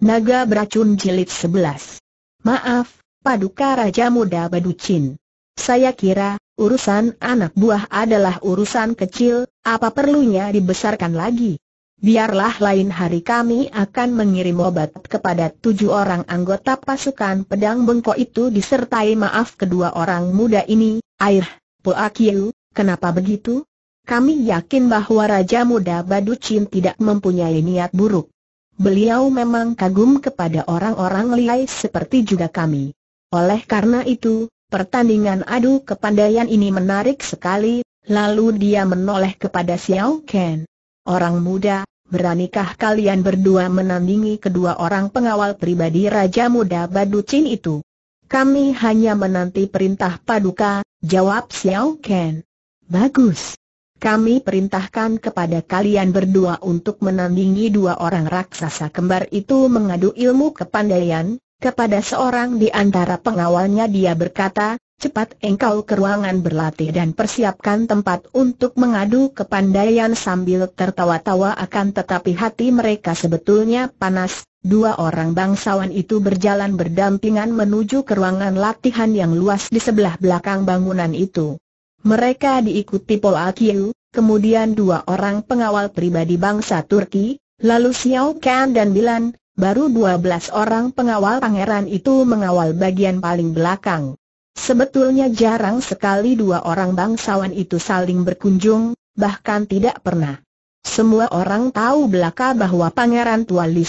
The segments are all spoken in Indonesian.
Naga Beracun Jilid sebelas. Maaf, Paduka Raja Muda Baducin. Saya kira, urusan anak buah adalah urusan kecil, apa perlunya dibesarkan lagi? Biarlah lain hari kami akan mengirim obat kepada tujuh orang anggota pasukan pedang bengkok itu disertai maaf kedua orang muda ini, air, Puakiu, kenapa begitu? Kami yakin bahwa Raja Muda Baducin tidak mempunyai niat buruk. Beliau memang kagum kepada orang-orang liai seperti juga kami. Oleh karena itu, pertandingan adu kepandaian ini menarik sekali, lalu dia menoleh kepada Xiao Ken. Orang muda, beranikah kalian berdua menandingi kedua orang pengawal pribadi Raja Muda Baducin itu? Kami hanya menanti perintah paduka, jawab Xiao Ken. Bagus, kami perintahkan kepada kalian berdua untuk menandingi dua orang raksasa kembar itu mengadu ilmu kepandaian, kepada seorang di antara pengawalnya dia berkata, cepat engkau ke ruangan berlatih dan persiapkan tempat untuk mengadu kepandaian sambil tertawa-tawa akan tetapi hati mereka sebetulnya panas. Dua orang bangsawan itu berjalan berdampingan menuju ke ruangan latihan yang luas di sebelah belakang bangunan itu. Mereka diikuti pola Kiu, kemudian dua orang pengawal pribadi bangsa Turki, lalu Xiao Kan dan Bilan, baru dua belas orang pengawal pangeran itu mengawal bagian paling belakang. Sebetulnya jarang sekali dua orang bangsawan itu saling berkunjung, bahkan tidak pernah. Semua orang tahu belaka bahwa Pangeran Tua Li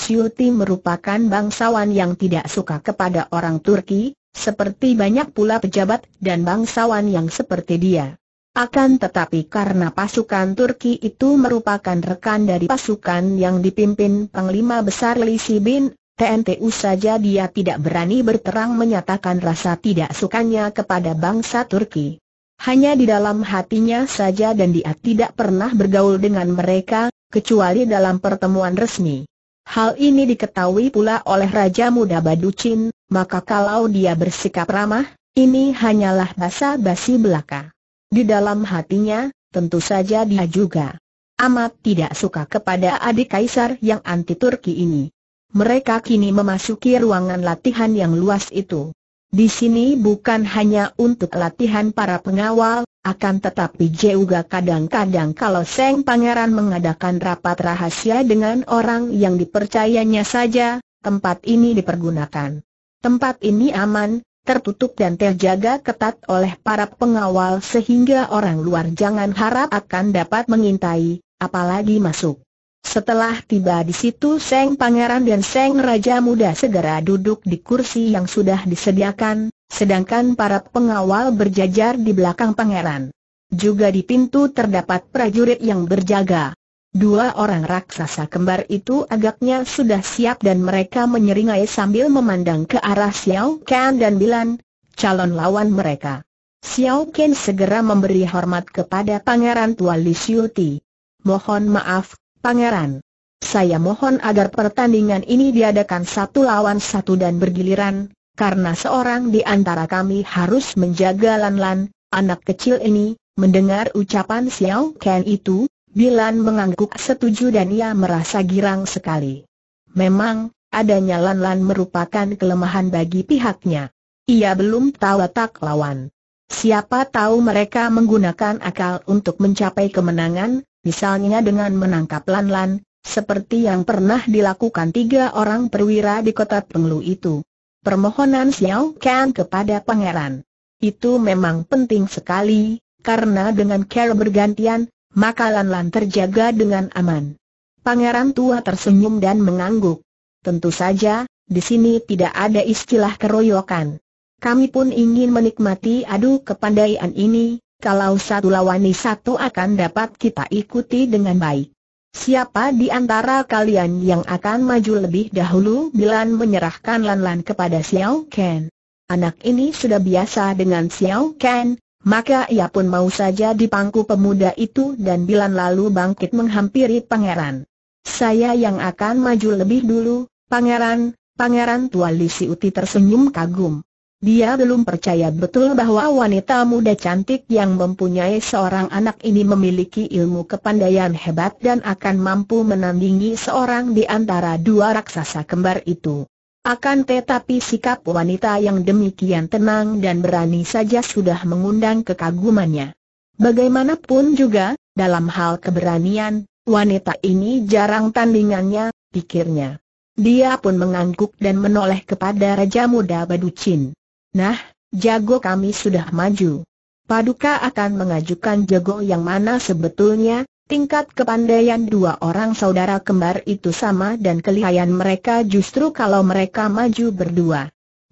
merupakan bangsawan yang tidak suka kepada orang Turki, seperti banyak pula pejabat dan bangsawan yang seperti dia. Akan tetapi karena pasukan Turki itu merupakan rekan dari pasukan yang dipimpin Panglima Besar Lisi Bin, TNTU saja dia tidak berani berterang menyatakan rasa tidak sukanya kepada bangsa Turki. Hanya di dalam hatinya saja dan dia tidak pernah bergaul dengan mereka, kecuali dalam pertemuan resmi. Hal ini diketahui pula oleh Raja Muda Baducin, maka kalau dia bersikap ramah, ini hanyalah basa-basi belaka. Di dalam hatinya, tentu saja dia juga amat tidak suka kepada adik kaisar yang anti Turki ini. Mereka kini memasuki ruangan latihan yang luas itu. Di sini bukan hanya untuk latihan para pengawal, akan tetapi juga kadang-kadang kalau Seng Pangeran mengadakan rapat rahasia dengan orang yang dipercayanya saja, tempat ini dipergunakan. Tempat ini aman, tertutup dan terjaga ketat oleh para pengawal sehingga orang luar jangan harap akan dapat mengintai, apalagi masuk. Setelah tiba di situ Seng Pangeran dan Seng Raja Muda segera duduk di kursi yang sudah disediakan, sedangkan para pengawal berjajar di belakang pangeran. Juga di pintu terdapat prajurit yang berjaga. Dua orang raksasa kembar itu agaknya sudah siap dan mereka menyeringai sambil memandang ke arah Xiao Qian dan Bilan, calon lawan mereka. Xiao Qian segera memberi hormat kepada Pangeran Tua Li Xiuti. Mohon maaf, Pangeran. Saya mohon agar pertandingan ini diadakan satu lawan satu dan bergiliran, karena seorang di antara kami harus menjaga Lan Lan, anak kecil ini, mendengar ucapan Xiao Qian itu, Bilan mengangguk setuju dan ia merasa girang sekali. Memang, adanya Lan-Lan merupakan kelemahan bagi pihaknya. Ia belum tahu tak lawan. Siapa tahu mereka menggunakan akal untuk mencapai kemenangan, misalnya dengan menangkap Lan-Lan, seperti yang pernah dilakukan tiga orang perwira di kota Penglu itu. Permohonan Xiao Kan kepada pangeran. Itu memang penting sekali, karena dengan cara bergantian, maka Lan-Lan terjaga dengan aman. Pangeran tua tersenyum dan mengangguk. Tentu saja, di sini tidak ada istilah keroyokan. Kami pun ingin menikmati adu kepandaian ini, kalau satu lawani satu akan dapat kita ikuti dengan baik. Siapa di antara kalian yang akan maju lebih dahulu Bilan menyerahkan Lan-Lan kepada Xiao Ken? Anak ini sudah biasa dengan Xiao Ken, maka ia pun mau saja dipangku pemuda itu dan Bilan lalu bangkit menghampiri pangeran. Saya yang akan maju lebih dulu, pangeran, pangeran tua Uti Uti tersenyum kagum. Dia belum percaya betul bahwa wanita muda cantik yang mempunyai seorang anak ini memiliki ilmu kepandaian hebat dan akan mampu menandingi seorang di antara dua raksasa kembar itu. Akan tetapi sikap wanita yang demikian tenang dan berani saja sudah mengundang kekagumannya. Bagaimanapun juga, dalam hal keberanian, wanita ini jarang tandingannya, pikirnya. Dia pun mengangguk dan menoleh kepada Raja Muda Baducin. Nah, jago kami sudah maju. Paduka akan mengajukan jago yang mana sebetulnya, Tingkat kepandaian dua orang saudara kembar itu sama dan kelihayan mereka justru kalau mereka maju berdua.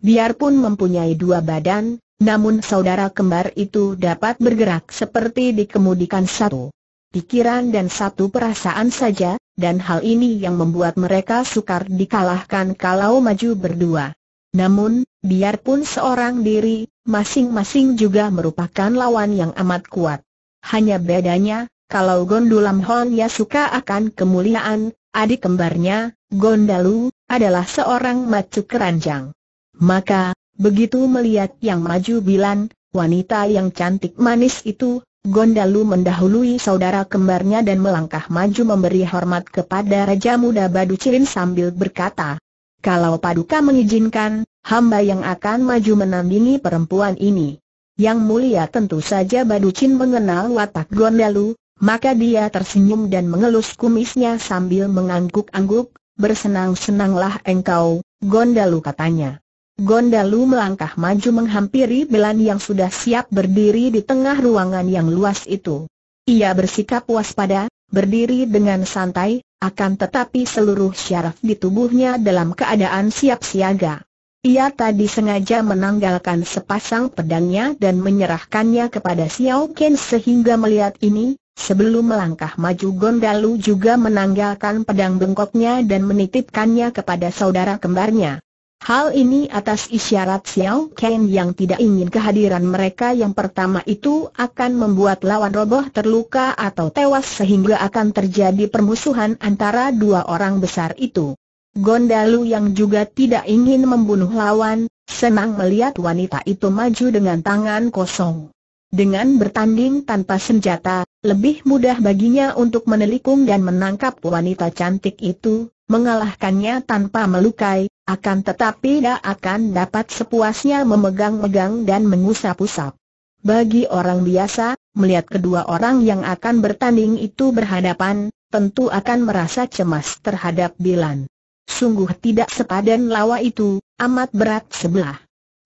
Biarpun mempunyai dua badan, namun saudara kembar itu dapat bergerak seperti dikemudikan satu pikiran dan satu perasaan saja, dan hal ini yang membuat mereka sukar dikalahkan kalau maju berdua. Namun, biarpun seorang diri, masing-masing juga merupakan lawan yang amat kuat. Hanya bedanya, kalau Gondulam Hon ya suka akan kemuliaan, adik kembarnya, Gondalu, adalah seorang macu keranjang. Maka, begitu melihat yang maju Bilan, wanita yang cantik manis itu, Gondalu mendahului saudara kembarnya dan melangkah maju memberi hormat kepada Raja Muda Badu Cirin sambil berkata, Kalau Paduka mengizinkan, hamba yang akan maju menandingi perempuan ini. Yang mulia tentu saja Baducin mengenal watak Gondalu, maka dia tersenyum dan mengelus kumisnya sambil mengangguk-angguk, bersenang-senanglah engkau, Gondalu katanya. Gondalu melangkah maju menghampiri Belan yang sudah siap berdiri di tengah ruangan yang luas itu. Ia bersikap waspada, berdiri dengan santai, akan tetapi seluruh syaraf di tubuhnya dalam keadaan siap siaga. Ia tadi sengaja menanggalkan sepasang pedangnya dan menyerahkannya kepada Xiao Ken sehingga melihat ini, Sebelum melangkah maju Gondalu juga menanggalkan pedang bengkoknya dan menitipkannya kepada saudara kembarnya. Hal ini atas isyarat Xiao Ken yang tidak ingin kehadiran mereka yang pertama itu akan membuat lawan roboh terluka atau tewas sehingga akan terjadi permusuhan antara dua orang besar itu. Gondalu yang juga tidak ingin membunuh lawan, senang melihat wanita itu maju dengan tangan kosong. Dengan bertanding tanpa senjata, lebih mudah baginya untuk menelikung dan menangkap wanita cantik itu, mengalahkannya tanpa melukai, akan tetapi dia akan dapat sepuasnya memegang-megang dan mengusap-usap. Bagi orang biasa, melihat kedua orang yang akan bertanding itu berhadapan, tentu akan merasa cemas terhadap Bilan. Sungguh tidak sepadan lawa itu, amat berat sebelah.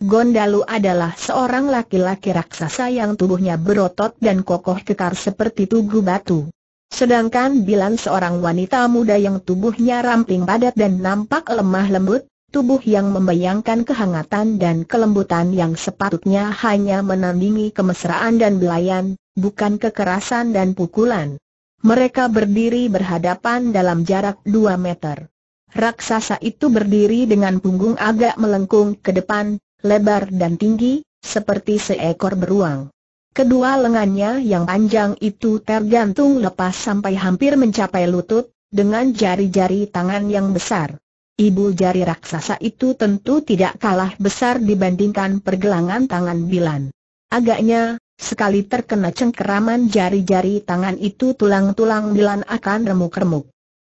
Gondalu adalah seorang laki-laki raksasa yang tubuhnya berotot dan kokoh kekar seperti tugu batu. Sedangkan Bilan seorang wanita muda yang tubuhnya ramping padat dan nampak lemah lembut, tubuh yang membayangkan kehangatan dan kelembutan yang sepatutnya hanya menandingi kemesraan dan belayan, bukan kekerasan dan pukulan. Mereka berdiri berhadapan dalam jarak dua meter. Raksasa itu berdiri dengan punggung agak melengkung ke depan, lebar dan tinggi, seperti seekor beruang. Kedua lengannya yang panjang itu tergantung lepas sampai hampir mencapai lutut, dengan jari-jari tangan yang besar. Ibu jari raksasa itu tentu tidak kalah besar dibandingkan pergelangan tangan Bilan. Agaknya, sekali terkena cengkeraman jari-jari tangan itu tulang-tulang Bilan akan remuk-remuk.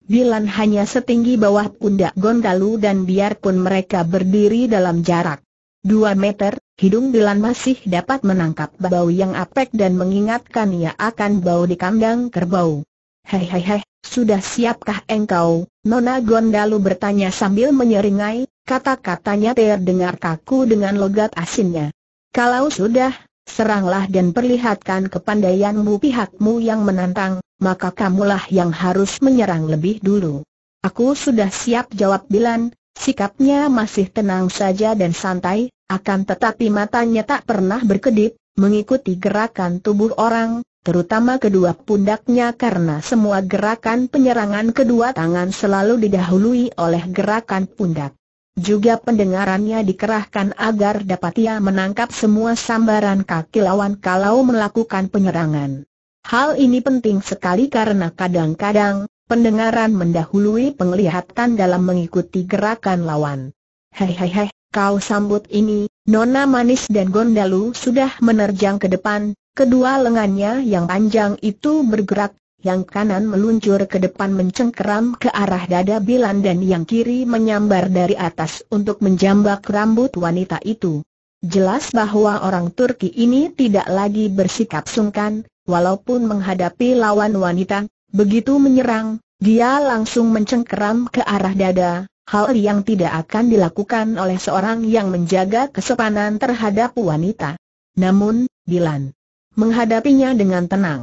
Bilan hanya setinggi bawah pundak Gondalu dan biarpun mereka berdiri dalam jarak 2 meter, hidung Dilan masih dapat menangkap bau yang apek dan mengingatkan ia akan bau di kandang kerbau. Hei hei hei, sudah siapkah engkau? Nona Gondalu bertanya sambil menyeringai, kata-katanya terdengar kaku dengan logat asinnya. Kalau sudah, seranglah dan perlihatkan kepandaianmu pihakmu yang menantang, maka kamulah yang harus menyerang lebih dulu. Aku sudah siap jawab Dilan, Sikapnya masih tenang saja dan santai, akan tetapi matanya tak pernah berkedip, mengikuti gerakan tubuh orang, terutama kedua pundaknya karena semua gerakan penyerangan kedua tangan selalu didahului oleh gerakan pundak. Juga pendengarannya dikerahkan agar dapat ia menangkap semua sambaran kaki lawan kalau melakukan penyerangan. Hal ini penting sekali karena kadang-kadang, Pendengaran mendahului penglihatan dalam mengikuti gerakan lawan. Hehehe, kau sambut ini, Nona Manis dan Gondalu sudah menerjang ke depan, kedua lengannya yang panjang itu bergerak, yang kanan meluncur ke depan mencengkeram ke arah dada Bilan dan yang kiri menyambar dari atas untuk menjambak rambut wanita itu. Jelas bahwa orang Turki ini tidak lagi bersikap sungkan, walaupun menghadapi lawan wanita, Begitu menyerang, dia langsung mencengkeram ke arah dada, hal yang tidak akan dilakukan oleh seorang yang menjaga kesopanan terhadap wanita. Namun, Dilan menghadapinya dengan tenang.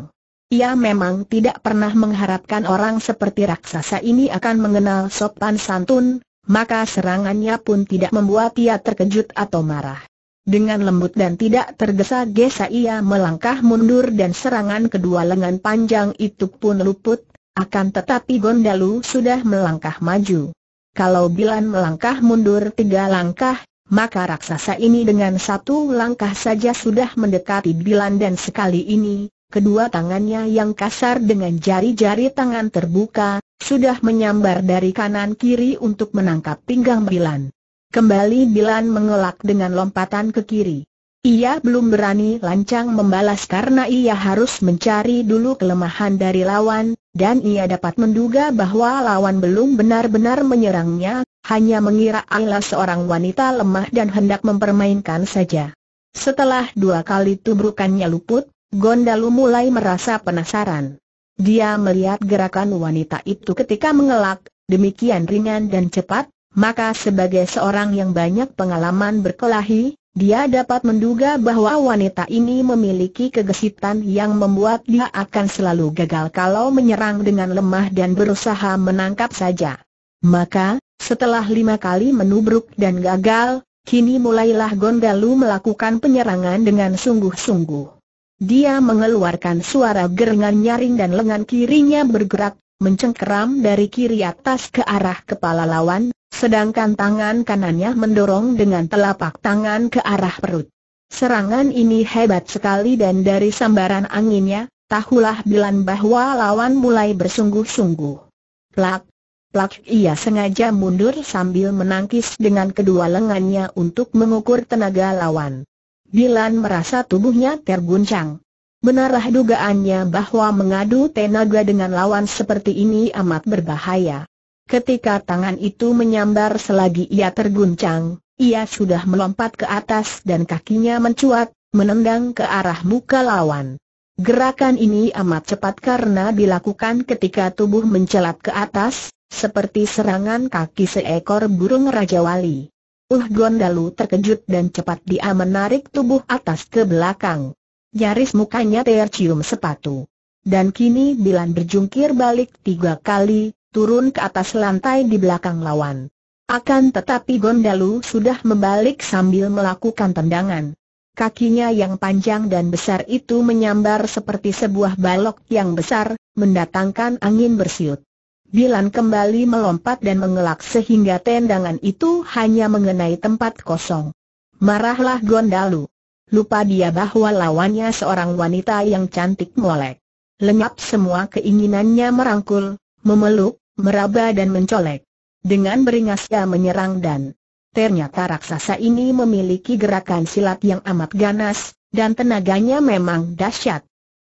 Ia memang tidak pernah mengharapkan orang seperti raksasa ini akan mengenal sopan santun, maka serangannya pun tidak membuat ia terkejut atau marah. Dengan lembut dan tidak tergesa-gesa ia melangkah mundur dan serangan kedua lengan panjang itu pun luput, akan tetapi Gondalu sudah melangkah maju. Kalau Bilan melangkah mundur tiga langkah, maka raksasa ini dengan satu langkah saja sudah mendekati Bilan dan sekali ini, kedua tangannya yang kasar dengan jari-jari tangan terbuka, sudah menyambar dari kanan kiri untuk menangkap pinggang Bilan. Kembali Bilan mengelak dengan lompatan ke kiri. Ia belum berani lancang membalas karena ia harus mencari dulu kelemahan dari lawan, dan ia dapat menduga bahwa lawan belum benar-benar menyerangnya, hanya mengira Ayla seorang wanita lemah dan hendak mempermainkan saja. Setelah dua kali tubrukannya luput, Gondalu mulai merasa penasaran. Dia melihat gerakan wanita itu ketika mengelak, demikian ringan dan cepat, maka sebagai seorang yang banyak pengalaman berkelahi, dia dapat menduga bahwa wanita ini memiliki kegesitan yang membuat dia akan selalu gagal kalau menyerang dengan lemah dan berusaha menangkap saja. Maka, setelah lima kali menubruk dan gagal, kini mulailah Gondalu melakukan penyerangan dengan sungguh-sungguh. Dia mengeluarkan suara gerengan nyaring dan lengan kirinya bergerak, mencengkeram dari kiri atas ke arah kepala lawan, Sedangkan tangan kanannya mendorong dengan telapak tangan ke arah perut. Serangan ini hebat sekali dan dari sambaran anginnya, tahulah Bilan bahwa lawan mulai bersungguh-sungguh. Plak, plak ia sengaja mundur sambil menangkis dengan kedua lengannya untuk mengukur tenaga lawan. Bilan merasa tubuhnya terguncang. Benarlah dugaannya bahwa mengadu tenaga dengan lawan seperti ini amat berbahaya. Ketika tangan itu menyambar selagi ia terguncang, ia sudah melompat ke atas dan kakinya mencuat, menendang ke arah muka lawan. Gerakan ini amat cepat karena dilakukan ketika tubuh mencelat ke atas, seperti serangan kaki seekor burung Raja Wali. Uh Gondalu terkejut dan cepat dia menarik tubuh atas ke belakang. Nyaris mukanya tercium sepatu. Dan kini Bilan berjungkir balik tiga kali, turun ke atas lantai di belakang lawan. Akan tetapi Gondalu sudah membalik sambil melakukan tendangan. Kakinya yang panjang dan besar itu menyambar seperti sebuah balok yang besar, mendatangkan angin bersiut. Bilan kembali melompat dan mengelak sehingga tendangan itu hanya mengenai tempat kosong. Marahlah Gondalu. Lupa dia bahwa lawannya seorang wanita yang cantik molek. Lenyap semua keinginannya merangkul, memeluk, meraba dan mencolek. Dengan beringas ia menyerang dan ternyata raksasa ini memiliki gerakan silat yang amat ganas, dan tenaganya memang dahsyat.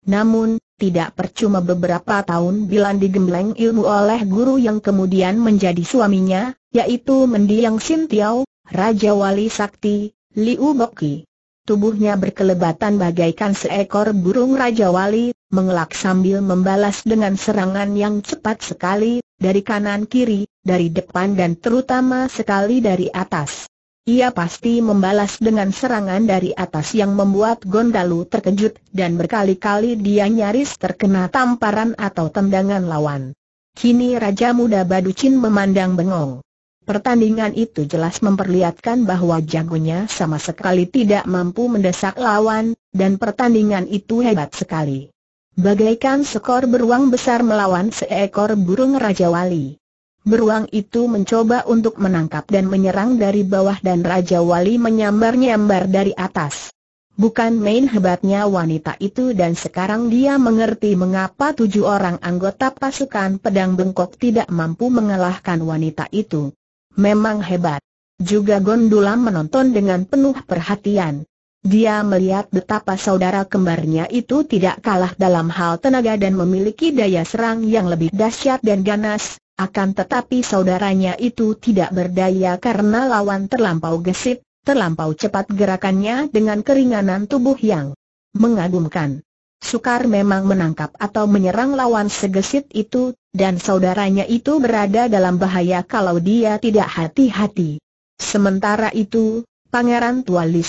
Namun, tidak percuma beberapa tahun bilang digembleng ilmu oleh guru yang kemudian menjadi suaminya, yaitu mendiang Sintiau, Raja Wali Sakti, Liu Boki. Tubuhnya berkelebatan bagaikan seekor burung Raja Wali, mengelak sambil membalas dengan serangan yang cepat sekali, dari kanan kiri, dari depan dan terutama sekali dari atas. Ia pasti membalas dengan serangan dari atas yang membuat Gondalu terkejut dan berkali-kali dia nyaris terkena tamparan atau tendangan lawan. Kini Raja Muda Baducin memandang bengong. Pertandingan itu jelas memperlihatkan bahwa jagonya sama sekali tidak mampu mendesak lawan, dan pertandingan itu hebat sekali. Bagaikan sekor beruang besar melawan seekor burung Raja Wali. Beruang itu mencoba untuk menangkap dan menyerang dari bawah dan Raja Wali menyambar-nyambar dari atas. Bukan main hebatnya wanita itu dan sekarang dia mengerti mengapa tujuh orang anggota pasukan pedang bengkok tidak mampu mengalahkan wanita itu. Memang hebat. Juga Gondola menonton dengan penuh perhatian. Dia melihat betapa saudara kembarnya itu tidak kalah dalam hal tenaga dan memiliki daya serang yang lebih dahsyat dan ganas, akan tetapi saudaranya itu tidak berdaya karena lawan terlampau gesit, terlampau cepat gerakannya dengan keringanan tubuh yang mengagumkan. Sukar memang menangkap atau menyerang lawan segesit itu, dan saudaranya itu berada dalam bahaya kalau dia tidak hati-hati. Sementara itu, Pangeran tua Li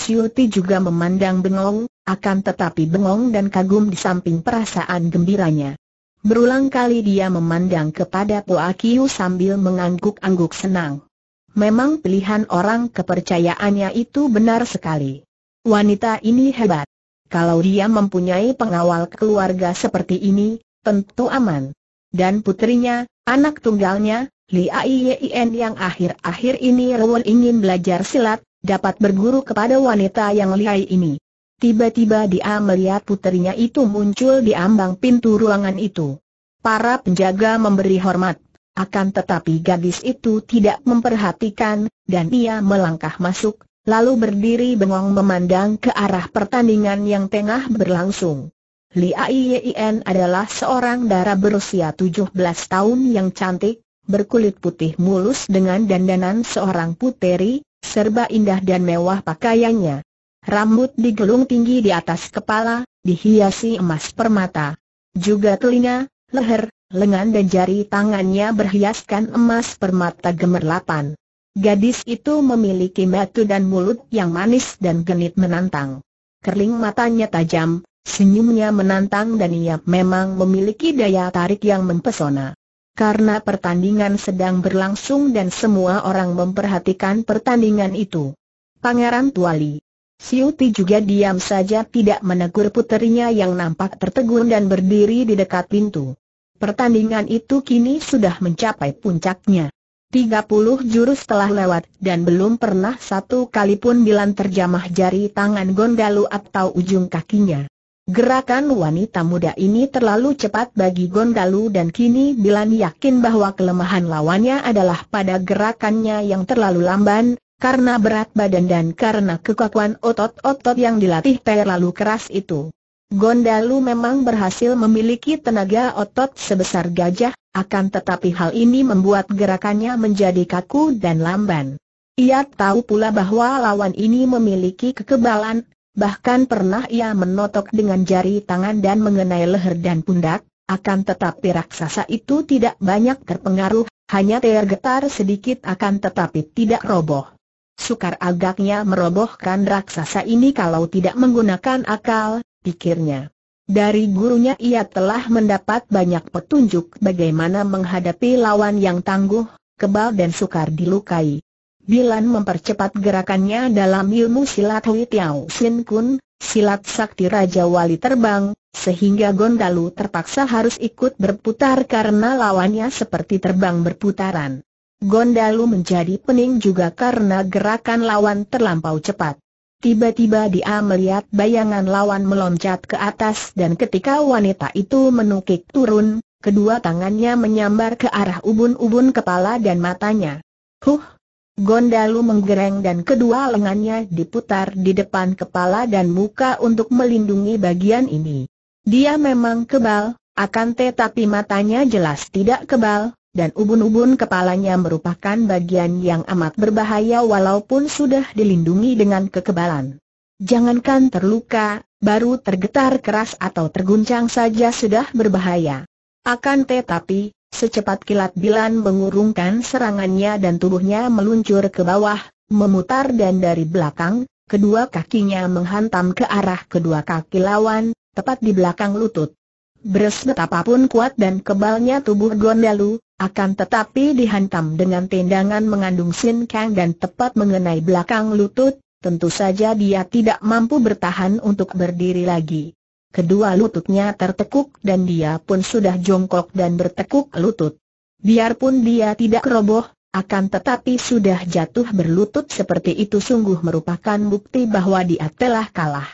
juga memandang bengong, akan tetapi bengong dan kagum di samping perasaan gembiranya. Berulang kali dia memandang kepada Poa sambil mengangguk-angguk senang. Memang pilihan orang kepercayaannya itu benar sekali. Wanita ini hebat. Kalau dia mempunyai pengawal keluarga seperti ini, tentu aman. Dan putrinya, anak tunggalnya, Li Aiyien yang akhir-akhir ini rewel ingin belajar silat, dapat berguru kepada wanita yang lihai ini. Tiba-tiba dia melihat puterinya itu muncul di ambang pintu ruangan itu. Para penjaga memberi hormat, akan tetapi gadis itu tidak memperhatikan, dan ia melangkah masuk, lalu berdiri bengong memandang ke arah pertandingan yang tengah berlangsung. Li Aiyin adalah seorang dara berusia 17 tahun yang cantik, berkulit putih mulus dengan dandanan seorang puteri, serba indah dan mewah pakaiannya. Rambut digelung tinggi di atas kepala, dihiasi emas permata. Juga telinga, leher, lengan dan jari tangannya berhiaskan emas permata gemerlapan. Gadis itu memiliki mata dan mulut yang manis dan genit menantang. Kerling matanya tajam, senyumnya menantang dan ia memang memiliki daya tarik yang mempesona karena pertandingan sedang berlangsung dan semua orang memperhatikan pertandingan itu. Pangeran Tuali Siuti juga diam saja tidak menegur puterinya yang nampak tertegun dan berdiri di dekat pintu. Pertandingan itu kini sudah mencapai puncaknya. 30 jurus telah lewat dan belum pernah satu kali pun Dilan terjamah jari tangan Gondalu atau ujung kakinya. Gerakan wanita muda ini terlalu cepat bagi Gondalu dan kini Bilan yakin bahwa kelemahan lawannya adalah pada gerakannya yang terlalu lamban, karena berat badan dan karena kekakuan otot-otot yang dilatih terlalu keras itu. Gondalu memang berhasil memiliki tenaga otot sebesar gajah, akan tetapi hal ini membuat gerakannya menjadi kaku dan lamban. Ia tahu pula bahwa lawan ini memiliki kekebalan, bahkan pernah ia menotok dengan jari tangan dan mengenai leher dan pundak, akan tetapi raksasa itu tidak banyak terpengaruh, hanya tergetar sedikit akan tetapi tidak roboh. Sukar agaknya merobohkan raksasa ini kalau tidak menggunakan akal, pikirnya. Dari gurunya ia telah mendapat banyak petunjuk bagaimana menghadapi lawan yang tangguh, kebal dan sukar dilukai. Bilan mempercepat gerakannya dalam ilmu silat Hui Tiao Sin Kun, silat sakti Raja Wali terbang, sehingga Gondalu terpaksa harus ikut berputar karena lawannya seperti terbang berputaran. Gondalu menjadi pening juga karena gerakan lawan terlampau cepat. Tiba-tiba dia melihat bayangan lawan meloncat ke atas dan ketika wanita itu menukik turun, kedua tangannya menyambar ke arah ubun-ubun kepala dan matanya. Huh! Gondalu menggereng dan kedua lengannya diputar di depan kepala dan muka untuk melindungi bagian ini. Dia memang kebal, akan tetapi matanya jelas tidak kebal, dan ubun-ubun kepalanya merupakan bagian yang amat berbahaya walaupun sudah dilindungi dengan kekebalan. Jangankan terluka, baru tergetar keras atau terguncang saja sudah berbahaya. Akan tetapi, Secepat kilat Bilan mengurungkan serangannya dan tubuhnya meluncur ke bawah, memutar dan dari belakang, kedua kakinya menghantam ke arah kedua kaki lawan, tepat di belakang lutut. Beres betapapun kuat dan kebalnya tubuh Gondalu, akan tetapi dihantam dengan tendangan mengandung sinkang dan tepat mengenai belakang lutut, tentu saja dia tidak mampu bertahan untuk berdiri lagi. Kedua lututnya tertekuk dan dia pun sudah jongkok dan bertekuk lutut. Biarpun dia tidak roboh, akan tetapi sudah jatuh berlutut seperti itu sungguh merupakan bukti bahwa dia telah kalah.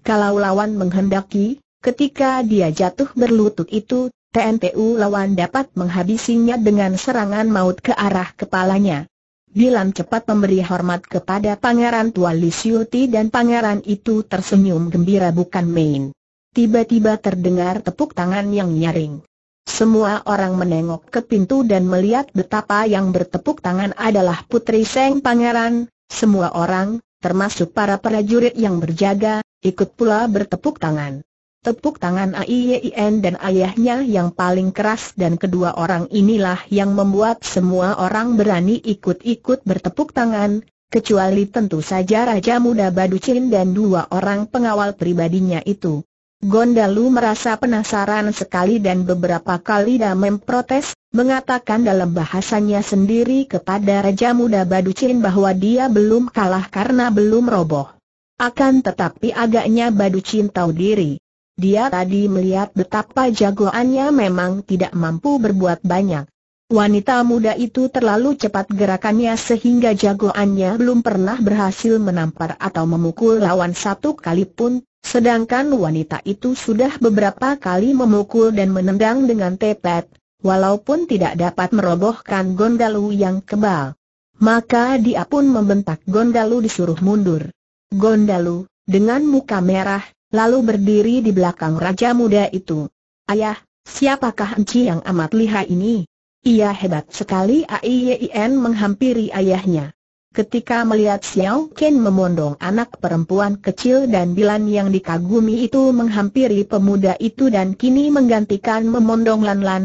Kalau lawan menghendaki, ketika dia jatuh berlutut itu, TNPU lawan dapat menghabisinya dengan serangan maut ke arah kepalanya. Bilam cepat memberi hormat kepada Pangeran Tua Lisiuti dan Pangeran itu tersenyum gembira bukan main tiba-tiba terdengar tepuk tangan yang nyaring. Semua orang menengok ke pintu dan melihat betapa yang bertepuk tangan adalah Putri Seng Pangeran, semua orang, termasuk para prajurit yang berjaga, ikut pula bertepuk tangan. Tepuk tangan AIYIN dan ayahnya yang paling keras dan kedua orang inilah yang membuat semua orang berani ikut-ikut bertepuk tangan, kecuali tentu saja Raja Muda Baducin dan dua orang pengawal pribadinya itu. Gondalu merasa penasaran sekali dan beberapa kali dia memprotes, mengatakan dalam bahasanya sendiri kepada Raja Muda Baducin bahwa dia belum kalah karena belum roboh. Akan tetapi agaknya Baducin tahu diri. Dia tadi melihat betapa jagoannya memang tidak mampu berbuat banyak. Wanita muda itu terlalu cepat gerakannya sehingga jagoannya belum pernah berhasil menampar atau memukul lawan satu kali pun, sedangkan wanita itu sudah beberapa kali memukul dan menendang dengan tepat, walaupun tidak dapat merobohkan Gondalu yang kebal. Maka dia pun membentak Gondalu disuruh mundur. Gondalu, dengan muka merah, lalu berdiri di belakang raja muda itu. Ayah, siapakah enci yang amat lihai ini? Ia hebat sekali Aiyen menghampiri ayahnya. Ketika melihat Xiao Ken memondong anak perempuan kecil dan Bilan yang dikagumi itu menghampiri pemuda itu dan kini menggantikan memondong Lan Lan,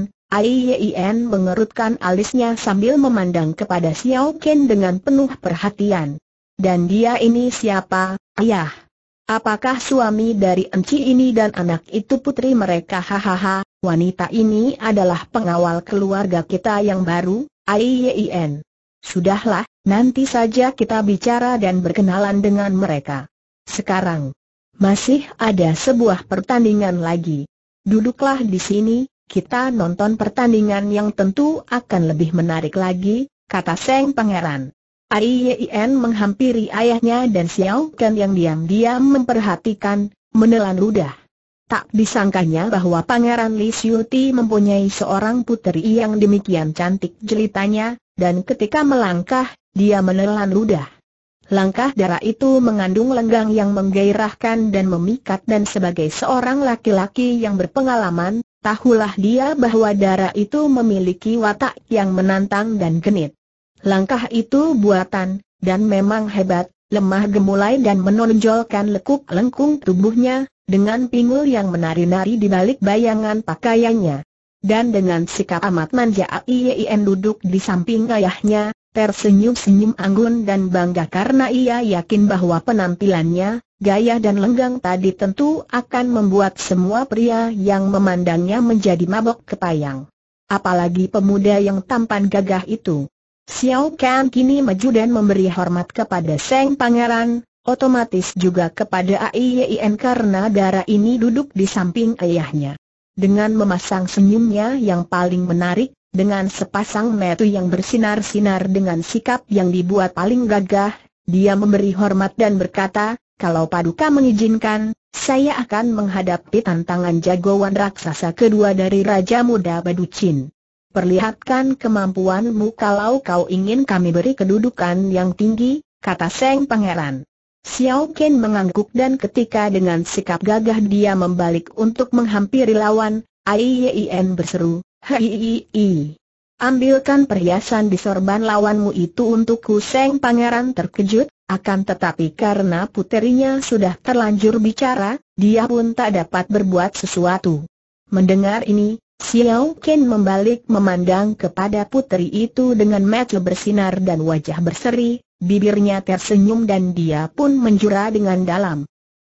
mengerutkan alisnya sambil memandang kepada Xiao Ken dengan penuh perhatian. Dan dia ini siapa, ayah? Apakah suami dari enci ini dan anak itu putri mereka hahaha, wanita ini adalah pengawal keluarga kita yang baru, AIYIN. Sudahlah, nanti saja kita bicara dan berkenalan dengan mereka. Sekarang, masih ada sebuah pertandingan lagi. Duduklah di sini, kita nonton pertandingan yang tentu akan lebih menarik lagi, kata Seng Pangeran. Aiyien menghampiri ayahnya dan Xiao Ken yang diam-diam memperhatikan, menelan ludah. Tak disangkanya bahwa Pangeran Li Siuti mempunyai seorang puteri yang demikian cantik jelitanya, dan ketika melangkah, dia menelan ludah. Langkah darah itu mengandung lenggang yang menggairahkan dan memikat dan sebagai seorang laki-laki yang berpengalaman, tahulah dia bahwa darah itu memiliki watak yang menantang dan genit. Langkah itu buatan, dan memang hebat, lemah gemulai dan menonjolkan lekuk lengkung tubuhnya, dengan pinggul yang menari-nari di balik bayangan pakaiannya. Dan dengan sikap amat manja ingin duduk di samping ayahnya, tersenyum-senyum anggun dan bangga karena ia yakin bahwa penampilannya, gaya dan lenggang tadi tentu akan membuat semua pria yang memandangnya menjadi mabok kepayang. Apalagi pemuda yang tampan gagah itu. Xiao Kang kini maju dan memberi hormat kepada Seng Pangeran, Otomatis juga kepada AIYIN karena darah ini duduk di samping ayahnya. Dengan memasang senyumnya yang paling menarik, dengan sepasang metu yang bersinar-sinar dengan sikap yang dibuat paling gagah, dia memberi hormat dan berkata, kalau Paduka mengizinkan, saya akan menghadapi tantangan jagoan raksasa kedua dari Raja Muda Baducin. Perlihatkan kemampuanmu kalau kau ingin kami beri kedudukan yang tinggi, kata Seng Pangeran. Xiao Ken mengangguk dan ketika dengan sikap gagah dia membalik untuk menghampiri lawan, Aiyien berseru, Hei, ambilkan perhiasan di sorban lawanmu itu untukku kuseng Pangeran terkejut, akan tetapi karena puterinya sudah terlanjur bicara, dia pun tak dapat berbuat sesuatu. Mendengar ini, Xiao Ken membalik memandang kepada puteri itu dengan mata bersinar dan wajah berseri, bibirnya tersenyum dan dia pun menjura dengan dalam.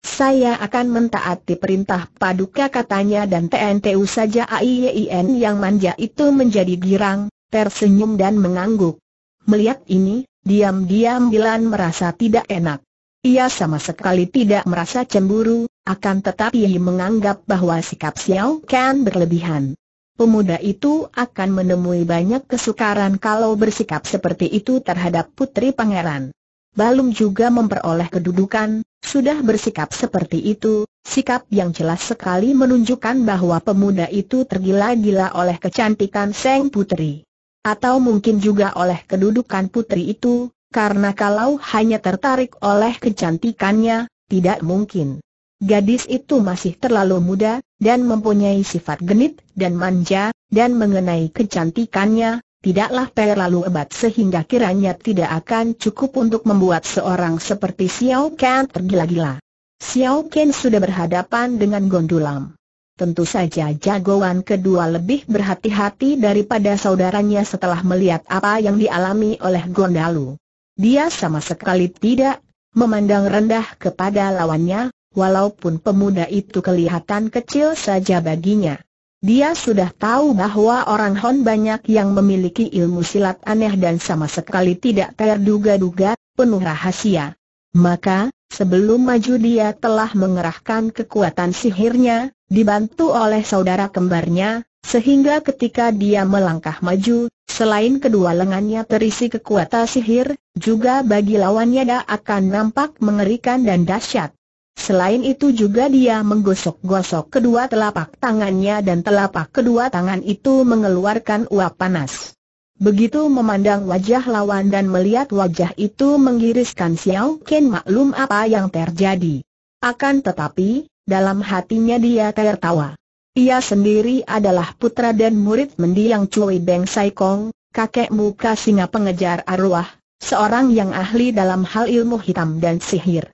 Saya akan mentaati perintah paduka katanya dan TNTU saja AIYIN e yang manja itu menjadi girang, tersenyum dan mengangguk. Melihat ini, diam-diam Bilan merasa tidak enak. Ia sama sekali tidak merasa cemburu, akan tetapi menganggap bahwa sikap Xiao Kan berlebihan pemuda itu akan menemui banyak kesukaran kalau bersikap seperti itu terhadap putri pangeran. Balum juga memperoleh kedudukan, sudah bersikap seperti itu, sikap yang jelas sekali menunjukkan bahwa pemuda itu tergila-gila oleh kecantikan sang Putri. Atau mungkin juga oleh kedudukan putri itu, karena kalau hanya tertarik oleh kecantikannya, tidak mungkin. Gadis itu masih terlalu muda, dan mempunyai sifat genit dan manja, dan mengenai kecantikannya, tidaklah terlalu hebat sehingga kiranya tidak akan cukup untuk membuat seorang seperti Xiao Ken tergila-gila. Xiao Ken sudah berhadapan dengan Gondulam. Tentu saja jagoan kedua lebih berhati-hati daripada saudaranya setelah melihat apa yang dialami oleh Gondalu. Dia sama sekali tidak memandang rendah kepada lawannya, walaupun pemuda itu kelihatan kecil saja baginya. Dia sudah tahu bahwa orang Hon banyak yang memiliki ilmu silat aneh dan sama sekali tidak terduga-duga, penuh rahasia. Maka, sebelum maju dia telah mengerahkan kekuatan sihirnya, dibantu oleh saudara kembarnya, sehingga ketika dia melangkah maju, selain kedua lengannya terisi kekuatan sihir, juga bagi lawannya dia akan nampak mengerikan dan dahsyat. Selain itu juga dia menggosok-gosok kedua telapak tangannya dan telapak kedua tangan itu mengeluarkan uap panas. Begitu memandang wajah lawan dan melihat wajah itu mengiriskan Xiao Ken maklum apa yang terjadi. Akan tetapi, dalam hatinya dia tertawa. Ia sendiri adalah putra dan murid mendiang Cui Beng Sai Kong, kakek muka singa pengejar arwah, seorang yang ahli dalam hal ilmu hitam dan sihir.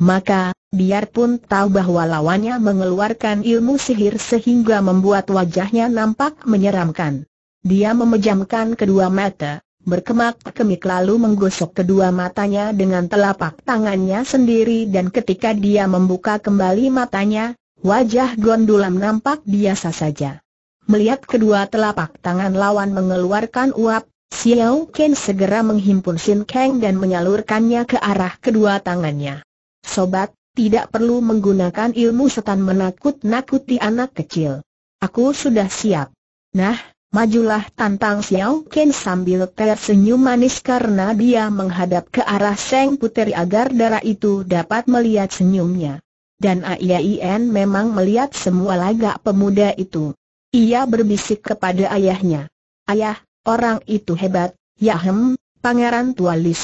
Maka, biarpun tahu bahwa lawannya mengeluarkan ilmu sihir sehingga membuat wajahnya nampak menyeramkan. Dia memejamkan kedua mata, berkemak-kemik lalu menggosok kedua matanya dengan telapak tangannya sendiri dan ketika dia membuka kembali matanya, wajah Gondulam nampak biasa saja. Melihat kedua telapak tangan lawan mengeluarkan uap, Xiao Ken segera menghimpun Sin Kang dan menyalurkannya ke arah kedua tangannya. Sobat, tidak perlu menggunakan ilmu setan menakut-nakuti anak kecil. Aku sudah siap. Nah, majulah tantang Xiao Ken sambil tersenyum manis karena dia menghadap ke arah Seng Puteri agar darah itu dapat melihat senyumnya. Dan Aiaien memang melihat semua lagak pemuda itu. Ia berbisik kepada ayahnya. Ayah, orang itu hebat, Ya hem, Pangeran Tua Li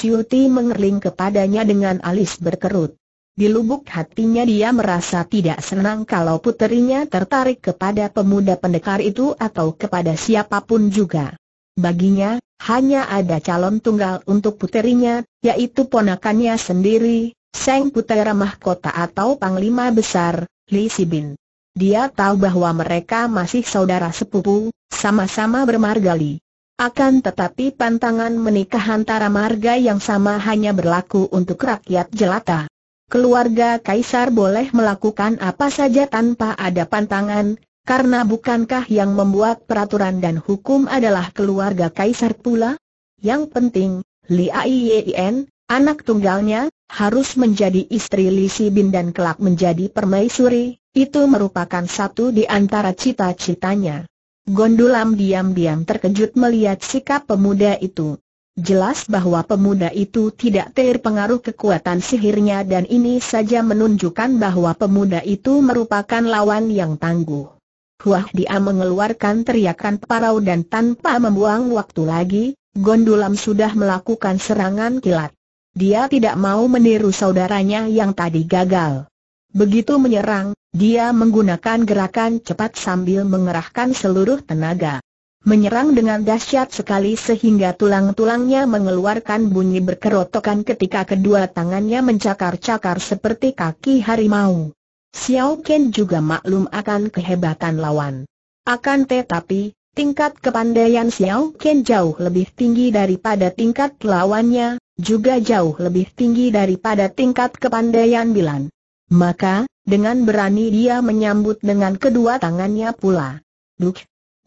mengerling kepadanya dengan alis berkerut. Di lubuk hatinya dia merasa tidak senang kalau puterinya tertarik kepada pemuda pendekar itu atau kepada siapapun juga. Baginya, hanya ada calon tunggal untuk puterinya, yaitu ponakannya sendiri, Seng Putera Mahkota atau Panglima Besar, Li Sibin. Dia tahu bahwa mereka masih saudara sepupu, sama-sama bermargali. Akan tetapi pantangan menikah antara marga yang sama hanya berlaku untuk rakyat jelata keluarga kaisar boleh melakukan apa saja tanpa ada pantangan, karena bukankah yang membuat peraturan dan hukum adalah keluarga kaisar pula? Yang penting, Li Aiyen, anak tunggalnya, harus menjadi istri Li Sibin dan kelak menjadi permaisuri, itu merupakan satu di antara cita-citanya. Gondulam diam-diam terkejut melihat sikap pemuda itu. Jelas bahwa pemuda itu tidak terpengaruh kekuatan sihirnya dan ini saja menunjukkan bahwa pemuda itu merupakan lawan yang tangguh. Huah dia mengeluarkan teriakan parau dan tanpa membuang waktu lagi, Gondulam sudah melakukan serangan kilat. Dia tidak mau meniru saudaranya yang tadi gagal. Begitu menyerang, dia menggunakan gerakan cepat sambil mengerahkan seluruh tenaga menyerang dengan dahsyat sekali sehingga tulang-tulangnya mengeluarkan bunyi berkerotokan ketika kedua tangannya mencakar-cakar seperti kaki harimau. Xiao Ken juga maklum akan kehebatan lawan. Akan tetapi, tingkat kepandaian Xiao Ken jauh lebih tinggi daripada tingkat lawannya, juga jauh lebih tinggi daripada tingkat kepandaian Bilan. Maka, dengan berani dia menyambut dengan kedua tangannya pula. Duk,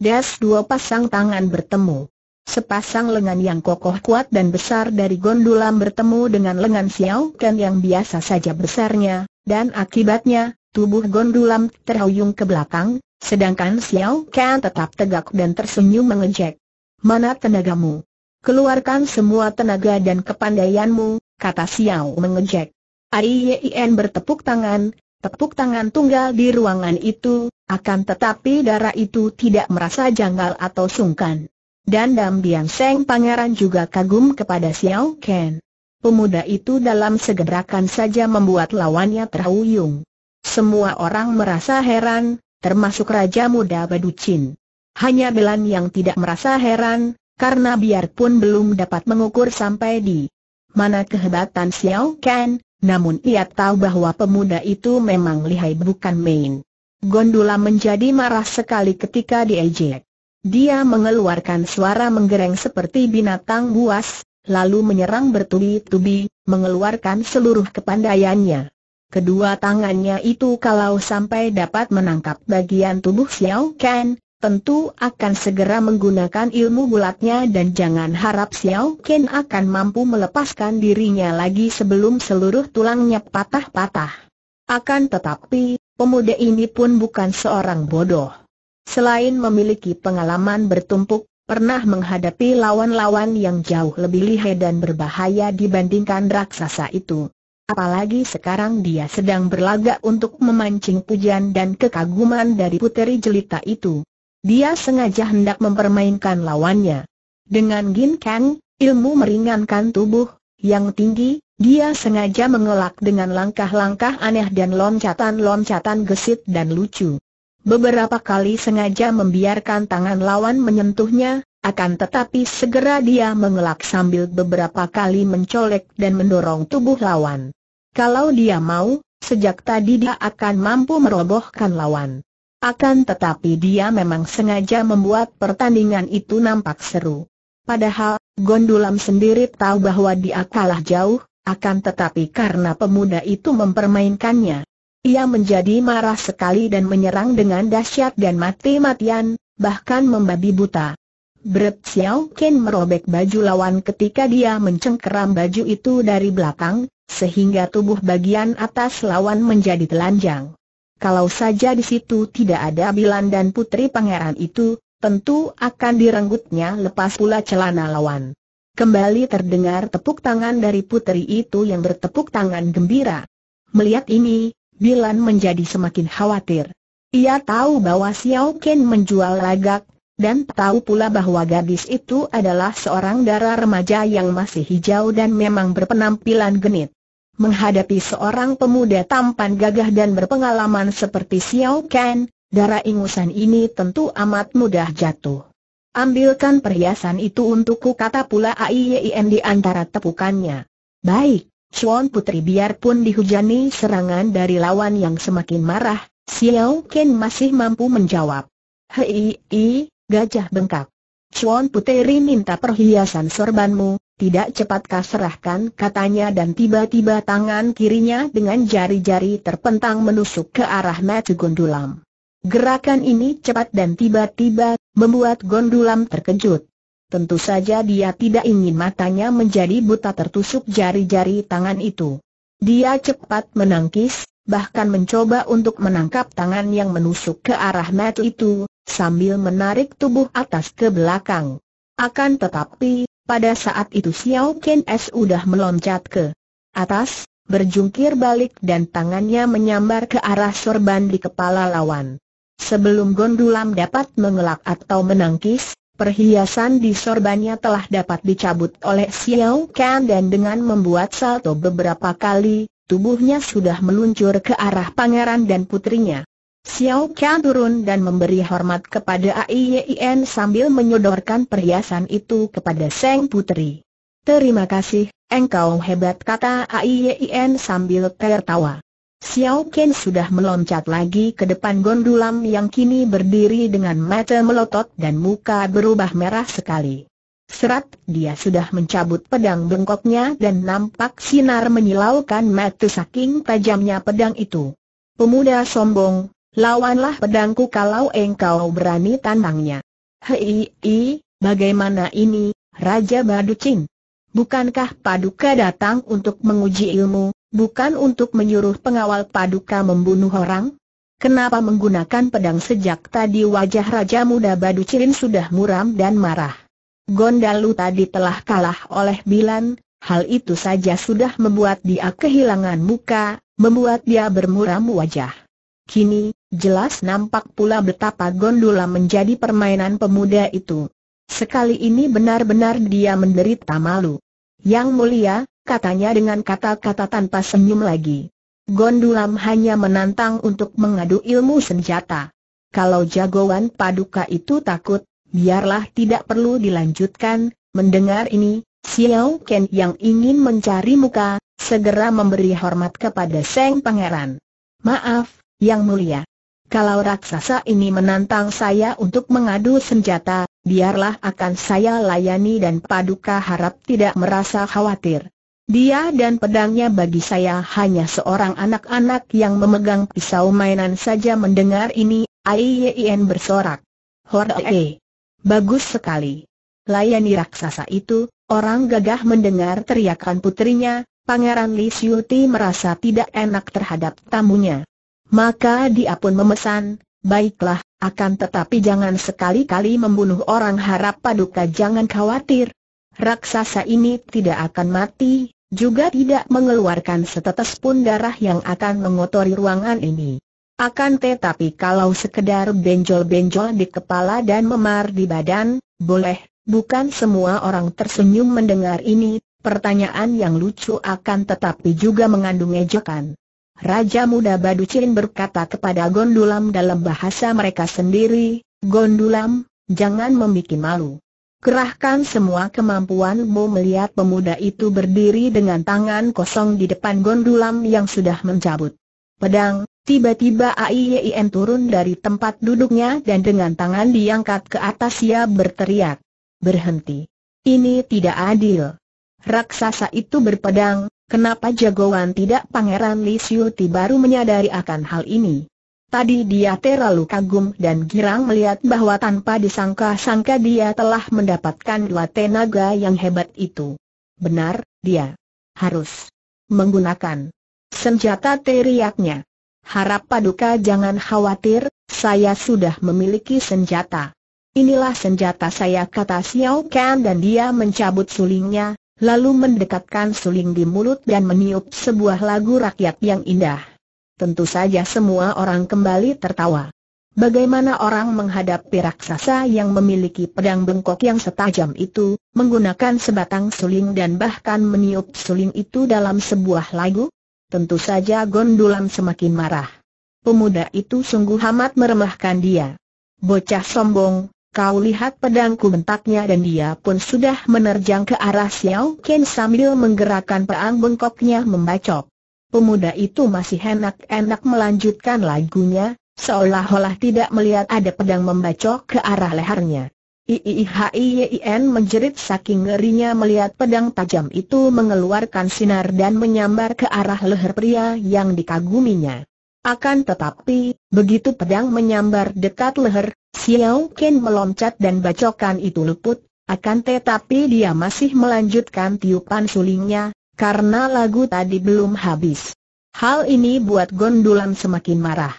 Das dua pasang tangan bertemu. Sepasang lengan yang kokoh kuat dan besar dari Gondulam bertemu dengan lengan Xiao Ken yang biasa saja besarnya, dan akibatnya, tubuh Gondulam terhuyung ke belakang, sedangkan Xiao Ken tetap tegak dan tersenyum mengejek. Mana tenagamu? Keluarkan semua tenaga dan kepandaianmu, kata Xiao mengejek. Aiyen bertepuk tangan, tepuk tangan tunggal di ruangan itu, akan tetapi darah itu tidak merasa janggal atau sungkan. Dan Dam Bian Seng pangeran juga kagum kepada Xiao Ken. Pemuda itu dalam segerakan saja membuat lawannya terhuyung. Semua orang merasa heran, termasuk Raja Muda Baducin. Hanya Belan yang tidak merasa heran, karena biarpun belum dapat mengukur sampai di mana kehebatan Xiao Ken, namun ia tahu bahwa pemuda itu memang lihai bukan main. Gondola menjadi marah sekali ketika diejek. Dia mengeluarkan suara menggereng seperti binatang buas, lalu menyerang bertubi-tubi, mengeluarkan seluruh kepandaiannya. Kedua tangannya itu kalau sampai dapat menangkap bagian tubuh Xiao Kan, tentu akan segera menggunakan ilmu gulatnya dan jangan harap Xiao Ken akan mampu melepaskan dirinya lagi sebelum seluruh tulangnya patah-patah. Akan tetapi, pemuda ini pun bukan seorang bodoh. Selain memiliki pengalaman bertumpuk, pernah menghadapi lawan-lawan yang jauh lebih lihai dan berbahaya dibandingkan raksasa itu. Apalagi sekarang dia sedang berlagak untuk memancing pujian dan kekaguman dari puteri jelita itu. Dia sengaja hendak mempermainkan lawannya. Dengan Gin Kang, ilmu meringankan tubuh, yang tinggi, dia sengaja mengelak dengan langkah-langkah aneh dan loncatan-loncatan gesit dan lucu. Beberapa kali sengaja membiarkan tangan lawan menyentuhnya, akan tetapi segera dia mengelak sambil beberapa kali mencolek dan mendorong tubuh lawan. Kalau dia mau, sejak tadi dia akan mampu merobohkan lawan. Akan tetapi dia memang sengaja membuat pertandingan itu nampak seru. Padahal, Gondulam sendiri tahu bahwa dia kalah jauh, akan tetapi karena pemuda itu mempermainkannya. Ia menjadi marah sekali dan menyerang dengan dahsyat dan mati-matian, bahkan membabi buta. Bret Xiao Ken merobek baju lawan ketika dia mencengkeram baju itu dari belakang, sehingga tubuh bagian atas lawan menjadi telanjang. Kalau saja di situ tidak ada Bilan dan putri pangeran itu, tentu akan direnggutnya lepas pula celana lawan. Kembali terdengar tepuk tangan dari putri itu yang bertepuk tangan gembira. Melihat ini, Bilan menjadi semakin khawatir. Ia tahu bahwa Xiao Ken menjual lagak, dan tahu pula bahwa gadis itu adalah seorang darah remaja yang masih hijau dan memang berpenampilan genit menghadapi seorang pemuda tampan gagah dan berpengalaman seperti Xiao Ken, darah ingusan ini tentu amat mudah jatuh. Ambilkan perhiasan itu untukku kata pula AIYIN di antara tepukannya. Baik, Chuan Putri biarpun dihujani serangan dari lawan yang semakin marah, Xiao Ken masih mampu menjawab. Hei, gajah bengkak. Chuan Putri minta perhiasan sorbanmu, tidak cepatkah serahkan katanya dan tiba-tiba tangan kirinya dengan jari-jari terpentang menusuk ke arah mata Gondulam. Gerakan ini cepat dan tiba-tiba membuat Gondulam terkejut. Tentu saja dia tidak ingin matanya menjadi buta tertusuk jari-jari tangan itu. Dia cepat menangkis, bahkan mencoba untuk menangkap tangan yang menusuk ke arah mata itu, sambil menarik tubuh atas ke belakang. Akan tetapi, pada saat itu Xiao Ken S sudah meloncat ke atas, berjungkir balik dan tangannya menyambar ke arah sorban di kepala lawan. Sebelum Gondulam dapat mengelak atau menangkis, perhiasan di sorbannya telah dapat dicabut oleh Xiao Qian dan dengan membuat salto beberapa kali, tubuhnya sudah meluncur ke arah pangeran dan putrinya. Xiao Qian turun dan memberi hormat kepada Aiyin sambil menyodorkan perhiasan itu kepada Seng Putri. Terima kasih, engkau hebat kata Aiyin sambil tertawa. Xiao Qian sudah meloncat lagi ke depan Gondulam yang kini berdiri dengan mata melotot dan muka berubah merah sekali. Serat dia sudah mencabut pedang bengkoknya dan nampak sinar menyilaukan mata saking tajamnya pedang itu. Pemuda sombong, Lawanlah pedangku kalau engkau berani tantangnya. Hei, bagaimana ini, Raja Baducin? Bukankah Paduka datang untuk menguji ilmu, bukan untuk menyuruh pengawal Paduka membunuh orang? Kenapa menggunakan pedang sejak tadi wajah Raja Muda Baducin sudah muram dan marah? Gondalu tadi telah kalah oleh Bilan, hal itu saja sudah membuat dia kehilangan muka, membuat dia bermuram wajah. Kini, Jelas nampak pula betapa Gondola menjadi permainan pemuda itu. Sekali ini benar-benar dia menderita malu. Yang mulia, katanya dengan kata-kata tanpa senyum lagi. Gondulam hanya menantang untuk mengadu ilmu senjata. Kalau jagoan paduka itu takut, biarlah tidak perlu dilanjutkan, mendengar ini, Xiao Ken yang ingin mencari muka, segera memberi hormat kepada Seng Pangeran. Maaf, Yang Mulia. Kalau raksasa ini menantang saya untuk mengadu senjata, biarlah akan saya layani dan paduka harap tidak merasa khawatir. Dia dan pedangnya bagi saya hanya seorang anak-anak yang memegang pisau mainan saja mendengar ini, Aiyien bersorak. Horae! Bagus sekali. Layani raksasa itu, orang gagah mendengar teriakan putrinya, Pangeran Li Siuti merasa tidak enak terhadap tamunya. Maka dia pun memesan, baiklah, akan tetapi jangan sekali-kali membunuh orang harap paduka jangan khawatir. Raksasa ini tidak akan mati, juga tidak mengeluarkan setetes pun darah yang akan mengotori ruangan ini. Akan tetapi kalau sekedar benjol-benjol di kepala dan memar di badan, boleh, bukan semua orang tersenyum mendengar ini, pertanyaan yang lucu akan tetapi juga mengandung ejekan. Raja muda Baducin berkata kepada Gondulam dalam bahasa mereka sendiri, Gondulam, jangan membuat malu. Kerahkan semua kemampuanmu melihat pemuda itu berdiri dengan tangan kosong di depan Gondulam yang sudah mencabut pedang. Tiba-tiba AIYIN turun dari tempat duduknya dan dengan tangan diangkat ke atas ia berteriak. Berhenti. Ini tidak adil. Raksasa itu berpedang, Kenapa jagoan tidak Pangeran Li Siuti baru menyadari akan hal ini? Tadi dia terlalu kagum dan girang melihat bahwa tanpa disangka-sangka dia telah mendapatkan dua tenaga yang hebat itu. Benar, dia harus menggunakan senjata teriaknya. Harap paduka jangan khawatir, saya sudah memiliki senjata. Inilah senjata saya kata Xiao Kan dan dia mencabut sulingnya, lalu mendekatkan suling di mulut dan meniup sebuah lagu rakyat yang indah. Tentu saja semua orang kembali tertawa. Bagaimana orang menghadapi raksasa yang memiliki pedang bengkok yang setajam itu, menggunakan sebatang suling dan bahkan meniup suling itu dalam sebuah lagu? Tentu saja Gondulam semakin marah. Pemuda itu sungguh amat meremahkan dia. Bocah sombong, Kau lihat pedangku bentaknya dan dia pun sudah menerjang ke arah Xiao Ken sambil menggerakkan peang bengkoknya membacok. Pemuda itu masih enak-enak melanjutkan lagunya, seolah-olah tidak melihat ada pedang membacok ke arah lehernya. Iihiien menjerit saking ngerinya melihat pedang tajam itu mengeluarkan sinar dan menyambar ke arah leher pria yang dikaguminya. Akan tetapi, begitu pedang menyambar dekat leher, Xiao Ken meloncat dan bacokan itu luput, akan tetapi dia masih melanjutkan tiupan sulingnya, karena lagu tadi belum habis. Hal ini buat Gondulan semakin marah.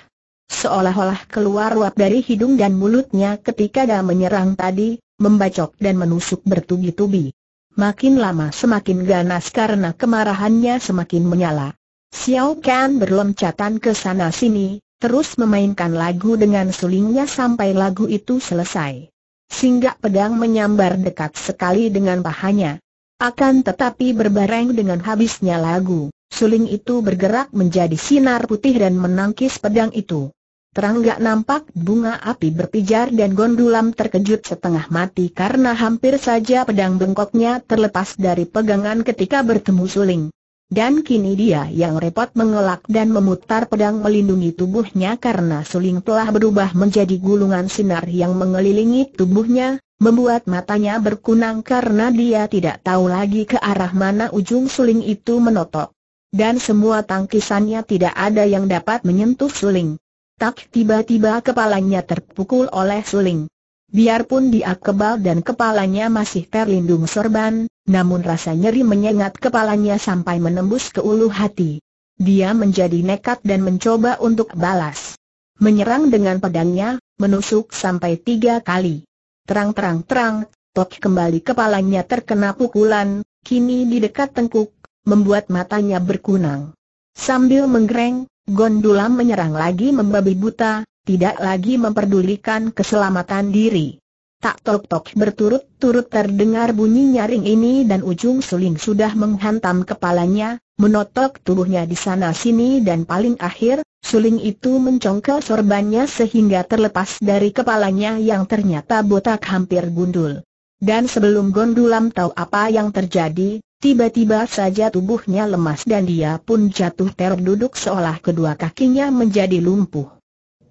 Seolah-olah keluar uap dari hidung dan mulutnya ketika dia menyerang tadi, membacok dan menusuk bertubi-tubi. Makin lama semakin ganas karena kemarahannya semakin menyala. Xiao Kan berloncatan ke sana sini, terus memainkan lagu dengan sulingnya sampai lagu itu selesai. Singgah pedang menyambar dekat sekali dengan pahanya. Akan tetapi berbareng dengan habisnya lagu, suling itu bergerak menjadi sinar putih dan menangkis pedang itu. Terang gak nampak bunga api berpijar dan Gondulam terkejut setengah mati karena hampir saja pedang bengkoknya terlepas dari pegangan ketika bertemu suling. Dan kini dia yang repot mengelak dan memutar pedang melindungi tubuhnya karena suling telah berubah menjadi gulungan sinar yang mengelilingi tubuhnya, membuat matanya berkunang karena dia tidak tahu lagi ke arah mana ujung suling itu menotok. Dan semua tangkisannya tidak ada yang dapat menyentuh suling. Tak tiba-tiba kepalanya terpukul oleh suling. Biarpun dia kebal dan kepalanya masih terlindung sorban, namun rasa nyeri menyengat kepalanya sampai menembus ke ulu hati. Dia menjadi nekat dan mencoba untuk balas. Menyerang dengan pedangnya, menusuk sampai tiga kali. Terang-terang-terang, Tok kembali kepalanya terkena pukulan, kini di dekat tengkuk, membuat matanya berkunang. Sambil menggereng, Gondulam menyerang lagi membabi buta, tidak lagi memperdulikan keselamatan diri. Tak tok-tok berturut-turut terdengar bunyi nyaring ini dan ujung suling sudah menghantam kepalanya, menotok tubuhnya di sana-sini dan paling akhir, suling itu mencongkel sorbannya sehingga terlepas dari kepalanya yang ternyata botak hampir gundul. Dan sebelum Gondulam tahu apa yang terjadi, tiba-tiba saja tubuhnya lemas dan dia pun jatuh terduduk seolah kedua kakinya menjadi lumpuh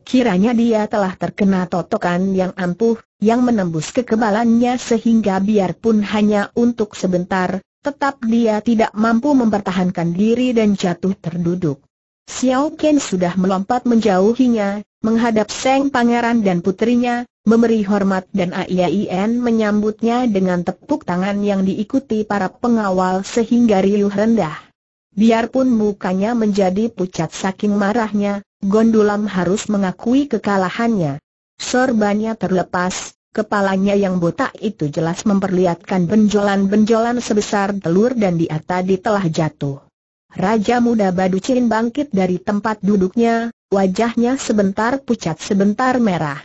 kiranya dia telah terkena totokan yang ampuh, yang menembus kekebalannya sehingga biarpun hanya untuk sebentar, tetap dia tidak mampu mempertahankan diri dan jatuh terduduk. Xiao Ken sudah melompat menjauhinya, menghadap Seng Pangeran dan putrinya, memberi hormat dan Aiyan menyambutnya dengan tepuk tangan yang diikuti para pengawal sehingga riuh rendah. Biarpun mukanya menjadi pucat saking marahnya, Gondulam harus mengakui kekalahannya. Sorbannya terlepas, kepalanya yang botak itu jelas memperlihatkan benjolan-benjolan sebesar telur dan dia tadi telah jatuh. Raja muda Baducin bangkit dari tempat duduknya, wajahnya sebentar pucat sebentar merah.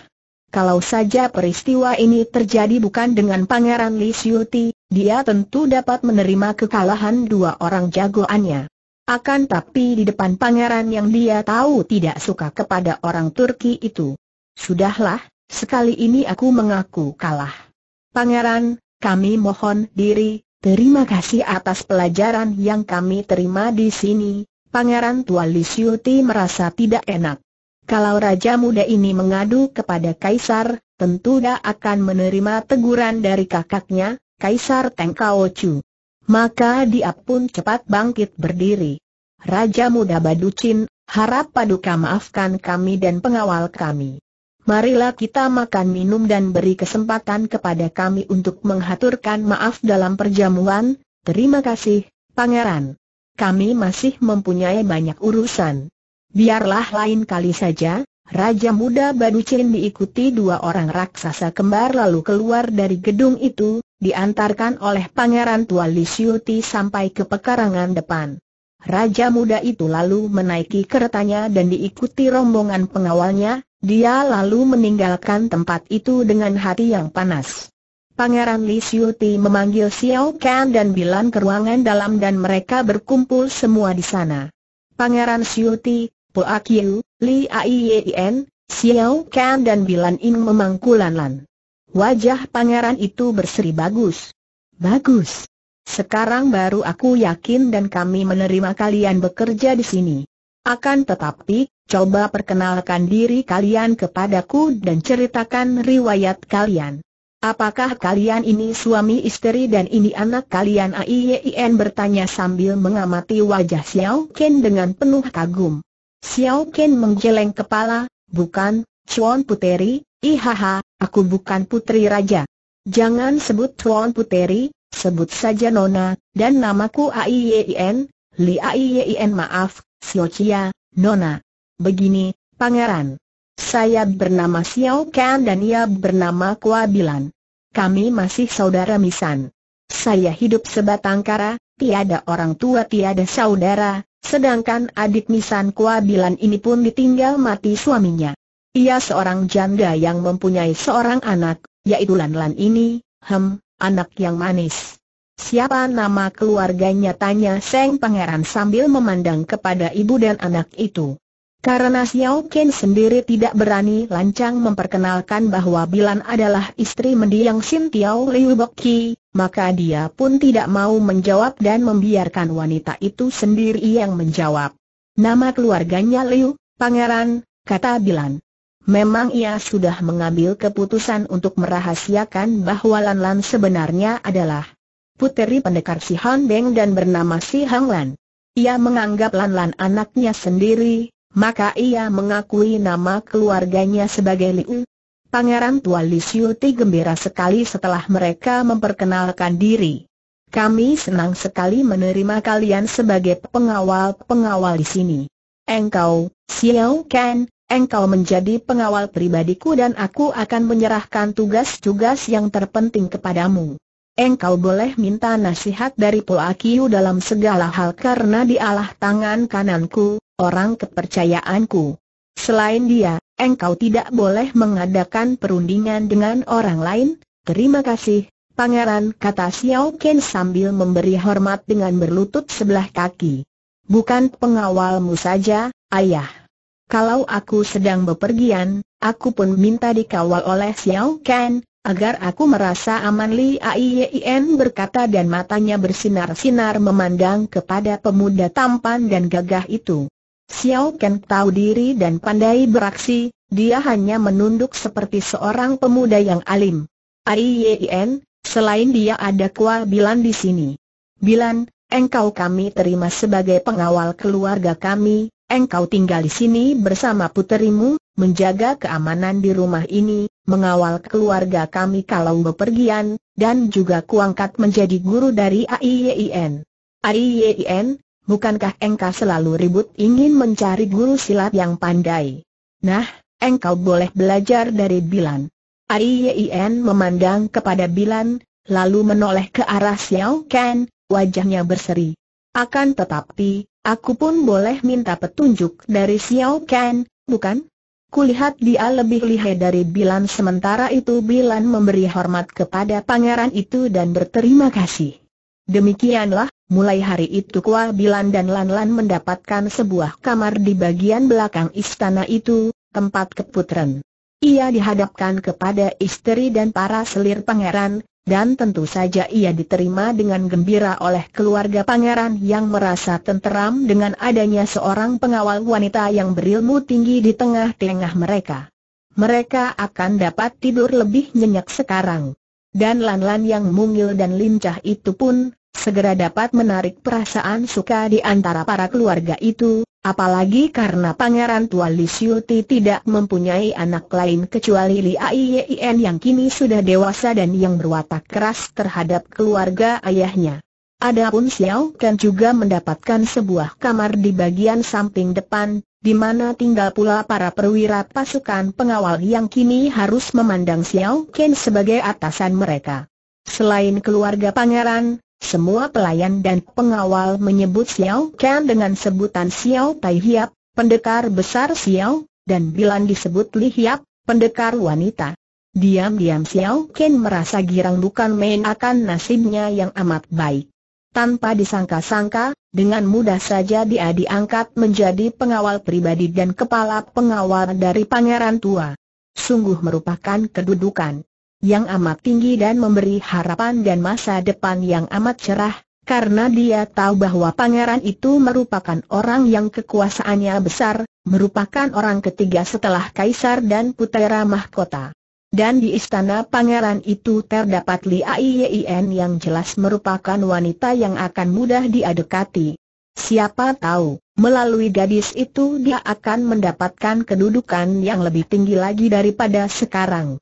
Kalau saja peristiwa ini terjadi bukan dengan Pangeran Li Siuti, dia tentu dapat menerima kekalahan dua orang jagoannya. Akan tapi di depan pangeran yang dia tahu tidak suka kepada orang Turki itu. Sudahlah, sekali ini aku mengaku kalah. Pangeran, kami mohon diri, terima kasih atas pelajaran yang kami terima di sini. Pangeran Tua Lisiuti merasa tidak enak. Kalau Raja Muda ini mengadu kepada Kaisar, tentu dia akan menerima teguran dari kakaknya, Kaisar Tengkao Chu. Maka dia pun cepat bangkit berdiri. Raja muda Baducin, harap paduka maafkan kami dan pengawal kami. Marilah kita makan minum dan beri kesempatan kepada kami untuk menghaturkan maaf dalam perjamuan, terima kasih, pangeran. Kami masih mempunyai banyak urusan. Biarlah lain kali saja, Raja muda Baducin diikuti dua orang raksasa kembar lalu keluar dari gedung itu, diantarkan oleh Pangeran Tua Li sampai ke pekarangan depan. Raja muda itu lalu menaiki keretanya dan diikuti rombongan pengawalnya, dia lalu meninggalkan tempat itu dengan hati yang panas. Pangeran Li Siuti memanggil Xiao Kan dan Bilan ke ruangan dalam dan mereka berkumpul semua di sana. Pangeran Siuti, Po Akiu, Li Aiyen, Xiao Kan dan Bilan Ing memangkulan lan. Wajah pangeran itu berseri bagus. Bagus. Sekarang baru aku yakin dan kami menerima kalian bekerja di sini. Akan tetapi, coba perkenalkan diri kalian kepadaku dan ceritakan riwayat kalian. Apakah kalian ini suami istri dan ini anak kalian? Aiyen bertanya sambil mengamati wajah Xiao Ken dengan penuh kagum. Xiao Ken menggeleng kepala, bukan, Chuan Puteri, Ihaha, aku bukan putri raja. Jangan sebut Tuan Puteri, sebut saja Nona, dan namaku Aiyen, Li Aiyen maaf, Siochia, Nona. Begini, Pangeran. Saya bernama Xiao Kan dan ia bernama Kua Bilan. Kami masih saudara misan. Saya hidup sebatang kara, tiada orang tua tiada saudara, sedangkan adik misan Kua Bilan ini pun ditinggal mati suaminya. Ia seorang janda yang mempunyai seorang anak, yaitu Lan Lan ini, hem, anak yang manis. Siapa nama keluarganya tanya Seng Pangeran sambil memandang kepada ibu dan anak itu. Karena Xiao Ken sendiri tidak berani lancang memperkenalkan bahwa Bilan adalah istri mendiang Sin Tiao Liu Bok maka dia pun tidak mau menjawab dan membiarkan wanita itu sendiri yang menjawab. Nama keluarganya Liu, Pangeran, kata Bilan. Memang ia sudah mengambil keputusan untuk merahasiakan bahwa Lan Lan sebenarnya adalah puteri pendekar Si Han Beng dan bernama Si Hang Lan. Ia menganggap Lan Lan anaknya sendiri, maka ia mengakui nama keluarganya sebagai Liu. Pangeran Tua Li Siuti gembira sekali setelah mereka memperkenalkan diri. Kami senang sekali menerima kalian sebagai pengawal-pengawal di sini. Engkau, Xiao Kan, engkau menjadi pengawal pribadiku dan aku akan menyerahkan tugas-tugas yang terpenting kepadamu. Engkau boleh minta nasihat dari Akiu dalam segala hal karena dialah tangan kananku, orang kepercayaanku. Selain dia, engkau tidak boleh mengadakan perundingan dengan orang lain, terima kasih, pangeran kata Xiao Ken sambil memberi hormat dengan berlutut sebelah kaki. Bukan pengawalmu saja, ayah kalau aku sedang bepergian, aku pun minta dikawal oleh Xiao Kan, agar aku merasa aman Li Aiyen berkata dan matanya bersinar-sinar memandang kepada pemuda tampan dan gagah itu. Xiao Ken tahu diri dan pandai beraksi, dia hanya menunduk seperti seorang pemuda yang alim. Aiyen, selain dia ada Kua Bilan di sini. Bilan, engkau kami terima sebagai pengawal keluarga kami, Engkau tinggal di sini bersama puterimu, menjaga keamanan di rumah ini, mengawal keluarga kami kalau bepergian, dan juga kuangkat menjadi guru dari AIYIN. AIYIN, bukankah engkau selalu ribut ingin mencari guru silat yang pandai? Nah, engkau boleh belajar dari Bilan. AIYIN memandang kepada Bilan, lalu menoleh ke arah Xiao Ken, wajahnya berseri. Akan tetapi, Aku pun boleh minta petunjuk dari Xiao Kan, bukan? Kulihat dia lebih lihai dari Bilan sementara itu Bilan memberi hormat kepada pangeran itu dan berterima kasih. Demikianlah, mulai hari itu Kua Bilan dan Lan Lan mendapatkan sebuah kamar di bagian belakang istana itu, tempat keputren. Ia dihadapkan kepada istri dan para selir pangeran, dan tentu saja ia diterima dengan gembira oleh keluarga pangeran yang merasa tenteram dengan adanya seorang pengawal wanita yang berilmu tinggi di tengah-tengah mereka. Mereka akan dapat tidur lebih nyenyak sekarang. Dan Lan-Lan yang mungil dan lincah itu pun, segera dapat menarik perasaan suka di antara para keluarga itu, Apalagi karena Pangeran Tua Li tidak mempunyai anak lain kecuali Li Aiyen yang kini sudah dewasa dan yang berwatak keras terhadap keluarga ayahnya. Adapun Xiao Ken juga mendapatkan sebuah kamar di bagian samping depan, di mana tinggal pula para perwira pasukan pengawal yang kini harus memandang Xiao Ken sebagai atasan mereka. Selain keluarga pangeran, semua pelayan dan pengawal menyebut Xiao Ken dengan sebutan Xiao Tai Hiap, pendekar besar Xiao, dan Bilan disebut Li Hiap, pendekar wanita. Diam-diam Xiao Ken merasa girang bukan main akan nasibnya yang amat baik. Tanpa disangka-sangka, dengan mudah saja dia diangkat menjadi pengawal pribadi dan kepala pengawal dari pangeran tua. Sungguh merupakan kedudukan yang amat tinggi dan memberi harapan dan masa depan yang amat cerah, karena dia tahu bahwa pangeran itu merupakan orang yang kekuasaannya besar, merupakan orang ketiga setelah kaisar dan putera mahkota. Dan di istana pangeran itu terdapat Li Aiyien yang jelas merupakan wanita yang akan mudah diadekati. Siapa tahu, melalui gadis itu dia akan mendapatkan kedudukan yang lebih tinggi lagi daripada sekarang.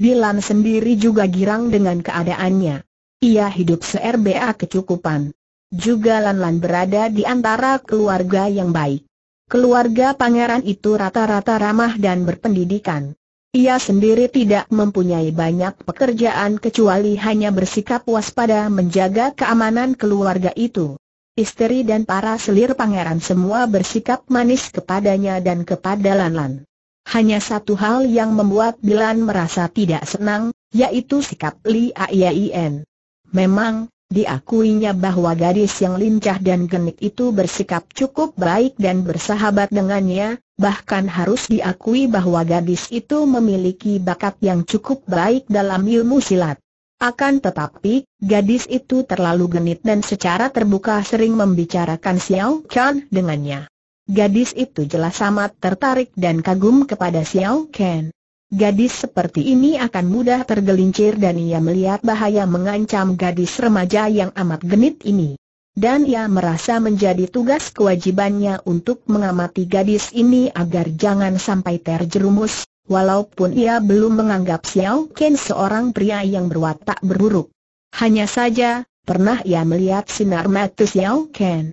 Dilan sendiri juga girang dengan keadaannya. Ia hidup se-RBA kecukupan. Juga Lanlan berada di antara keluarga yang baik. Keluarga pangeran itu rata-rata ramah dan berpendidikan. Ia sendiri tidak mempunyai banyak pekerjaan kecuali hanya bersikap waspada menjaga keamanan keluarga itu. Istri dan para selir pangeran semua bersikap manis kepadanya dan kepada Lanlan. Hanya satu hal yang membuat Bilan merasa tidak senang, yaitu sikap Li Aiyen. Memang, diakuinya bahwa gadis yang lincah dan genit itu bersikap cukup baik dan bersahabat dengannya, bahkan harus diakui bahwa gadis itu memiliki bakat yang cukup baik dalam ilmu silat. Akan tetapi, gadis itu terlalu genit dan secara terbuka sering membicarakan Xiao Chan dengannya. Gadis itu jelas amat tertarik dan kagum kepada Xiao Ken. Gadis seperti ini akan mudah tergelincir dan ia melihat bahaya mengancam gadis remaja yang amat genit ini. Dan ia merasa menjadi tugas kewajibannya untuk mengamati gadis ini agar jangan sampai terjerumus, walaupun ia belum menganggap Xiao Ken seorang pria yang berwatak berburuk. Hanya saja, pernah ia melihat sinar mata Xiao Ken.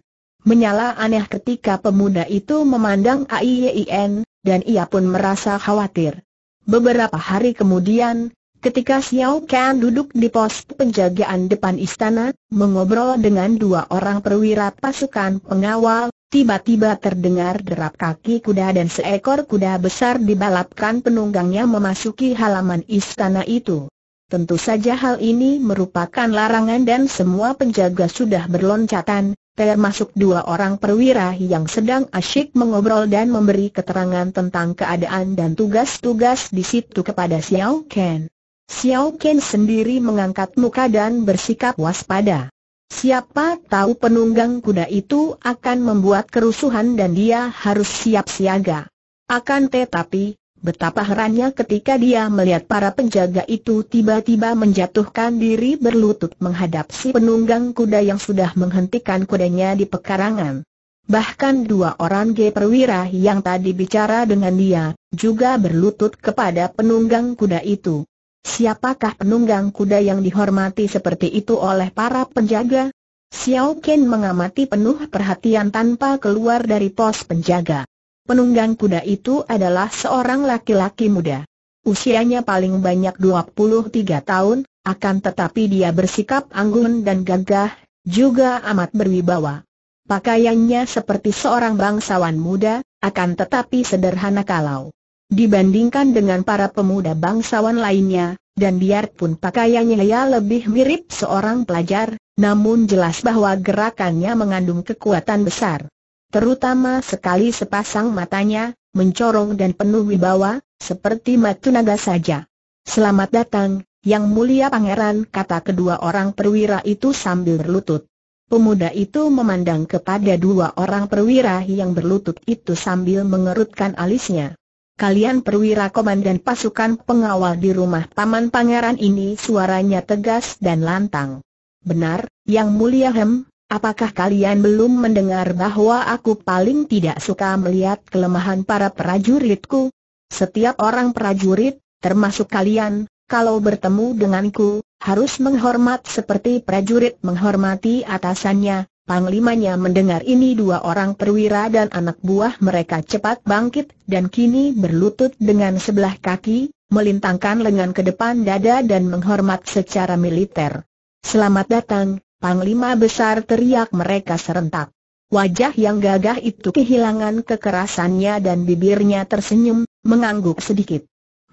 Menyala aneh ketika pemuda itu memandang Aiyen, dan ia pun merasa khawatir. Beberapa hari kemudian, ketika Xiao Kan duduk di pos penjagaan depan istana, mengobrol dengan dua orang perwira pasukan pengawal, tiba-tiba terdengar derap kaki kuda dan seekor kuda besar dibalapkan penunggangnya memasuki halaman istana itu. Tentu saja hal ini merupakan larangan dan semua penjaga sudah berloncatan, termasuk dua orang perwira yang sedang asyik mengobrol dan memberi keterangan tentang keadaan dan tugas-tugas di situ kepada Xiao Ken. Xiao Ken sendiri mengangkat muka dan bersikap waspada. Siapa tahu penunggang kuda itu akan membuat kerusuhan dan dia harus siap siaga. Akan tetapi, Betapa herannya ketika dia melihat para penjaga itu tiba-tiba menjatuhkan diri berlutut menghadap si penunggang kuda yang sudah menghentikan kudanya di pekarangan. Bahkan dua orang G perwira yang tadi bicara dengan dia, juga berlutut kepada penunggang kuda itu. Siapakah penunggang kuda yang dihormati seperti itu oleh para penjaga? Xiao Qin mengamati penuh perhatian tanpa keluar dari pos penjaga. Penunggang kuda itu adalah seorang laki-laki muda. Usianya paling banyak 23 tahun, akan tetapi dia bersikap anggun dan gagah, juga amat berwibawa. Pakaiannya seperti seorang bangsawan muda, akan tetapi sederhana kalau dibandingkan dengan para pemuda bangsawan lainnya, dan biarpun pakaiannya ia lebih mirip seorang pelajar, namun jelas bahwa gerakannya mengandung kekuatan besar. Terutama sekali sepasang matanya, mencorong dan penuh wibawa, seperti matu naga saja. Selamat datang, yang mulia pangeran, kata kedua orang perwira itu sambil berlutut. Pemuda itu memandang kepada dua orang perwira yang berlutut itu sambil mengerutkan alisnya. Kalian perwira komandan pasukan pengawal di rumah Paman Pangeran ini suaranya tegas dan lantang. Benar, Yang Mulia Hem, Apakah kalian belum mendengar bahwa aku paling tidak suka melihat kelemahan para prajuritku? Setiap orang prajurit, termasuk kalian, kalau bertemu denganku, harus menghormat seperti prajurit menghormati atasannya. Panglimanya mendengar ini dua orang perwira dan anak buah mereka cepat bangkit dan kini berlutut dengan sebelah kaki, melintangkan lengan ke depan dada dan menghormat secara militer. Selamat datang, Panglima besar teriak mereka serentak. Wajah yang gagah itu kehilangan kekerasannya dan bibirnya tersenyum, mengangguk sedikit.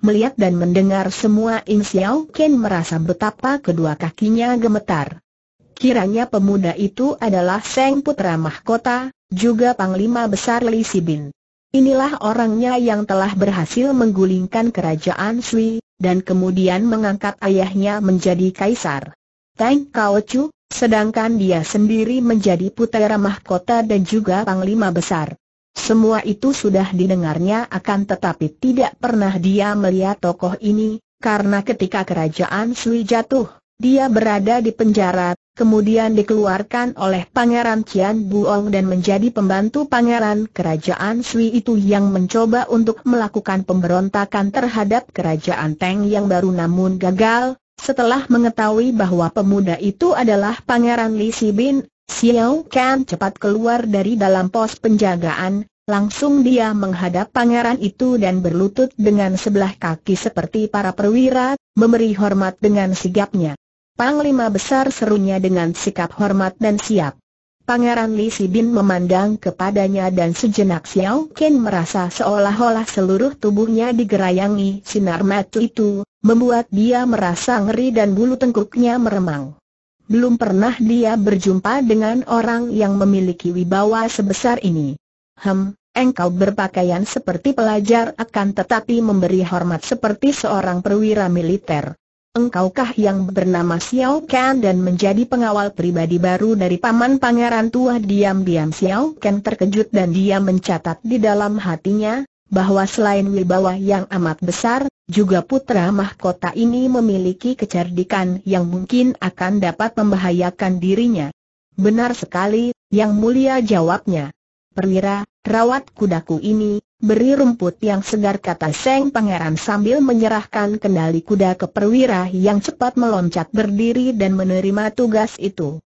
Melihat dan mendengar semua In Xiao Ken merasa betapa kedua kakinya gemetar. Kiranya pemuda itu adalah Seng Putra Mahkota, juga Panglima Besar Li Sibin. Inilah orangnya yang telah berhasil menggulingkan kerajaan Sui, dan kemudian mengangkat ayahnya menjadi kaisar. Tang Kao Chu, sedangkan dia sendiri menjadi putera mahkota dan juga panglima besar. Semua itu sudah didengarnya akan tetapi tidak pernah dia melihat tokoh ini, karena ketika kerajaan Sui jatuh, dia berada di penjara, kemudian dikeluarkan oleh Pangeran Cian Buong dan menjadi pembantu Pangeran Kerajaan Sui itu yang mencoba untuk melakukan pemberontakan terhadap Kerajaan Teng yang baru namun gagal, setelah mengetahui bahwa pemuda itu adalah Pangeran Li Si Bin, Xiao Kan cepat keluar dari dalam pos penjagaan, langsung dia menghadap pangeran itu dan berlutut dengan sebelah kaki seperti para perwira, memberi hormat dengan sigapnya. Panglima besar serunya dengan sikap hormat dan siap. Pangeran Li Sibin memandang kepadanya dan sejenak Xiao Ken merasa seolah-olah seluruh tubuhnya digerayangi sinar mata itu, membuat dia merasa ngeri dan bulu tengkuknya meremang. Belum pernah dia berjumpa dengan orang yang memiliki wibawa sebesar ini. Hem, engkau berpakaian seperti pelajar akan tetapi memberi hormat seperti seorang perwira militer engkaukah yang bernama Xiao Ken dan menjadi pengawal pribadi baru dari Paman Pangeran Tua? Diam-diam Xiao Ken terkejut dan dia mencatat di dalam hatinya, bahwa selain wibawa yang amat besar, juga putra mahkota ini memiliki kecerdikan yang mungkin akan dapat membahayakan dirinya. Benar sekali, yang mulia jawabnya perwira, rawat kudaku ini, beri rumput yang segar kata Seng Pangeran sambil menyerahkan kendali kuda ke perwira yang cepat meloncat berdiri dan menerima tugas itu.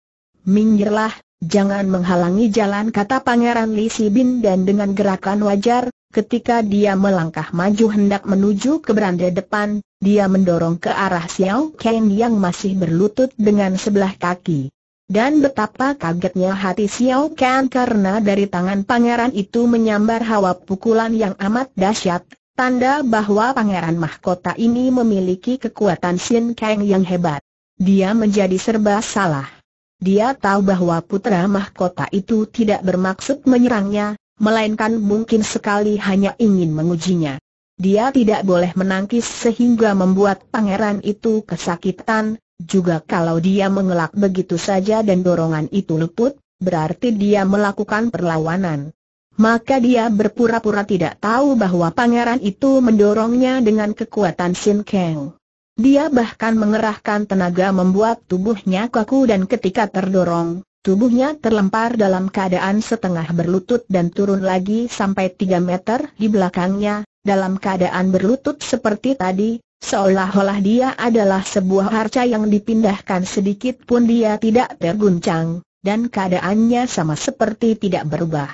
Minggirlah, jangan menghalangi jalan kata Pangeran Li Sibin dan dengan gerakan wajar, ketika dia melangkah maju hendak menuju ke beranda depan, dia mendorong ke arah Xiao Ken yang masih berlutut dengan sebelah kaki. Dan betapa kagetnya hati Xiao Kan karena dari tangan pangeran itu menyambar hawa pukulan yang amat dahsyat, tanda bahwa pangeran mahkota ini memiliki kekuatan Xin Kang yang hebat. Dia menjadi serba salah. Dia tahu bahwa putra mahkota itu tidak bermaksud menyerangnya, melainkan mungkin sekali hanya ingin mengujinya. Dia tidak boleh menangkis sehingga membuat pangeran itu kesakitan, juga kalau dia mengelak begitu saja dan dorongan itu luput, berarti dia melakukan perlawanan. Maka dia berpura-pura tidak tahu bahwa pangeran itu mendorongnya dengan kekuatan Sin Kang. Dia bahkan mengerahkan tenaga membuat tubuhnya kaku dan ketika terdorong, tubuhnya terlempar dalam keadaan setengah berlutut dan turun lagi sampai 3 meter di belakangnya, dalam keadaan berlutut seperti tadi, Seolah-olah dia adalah sebuah arca yang dipindahkan sedikit pun dia tidak terguncang, dan keadaannya sama seperti tidak berubah.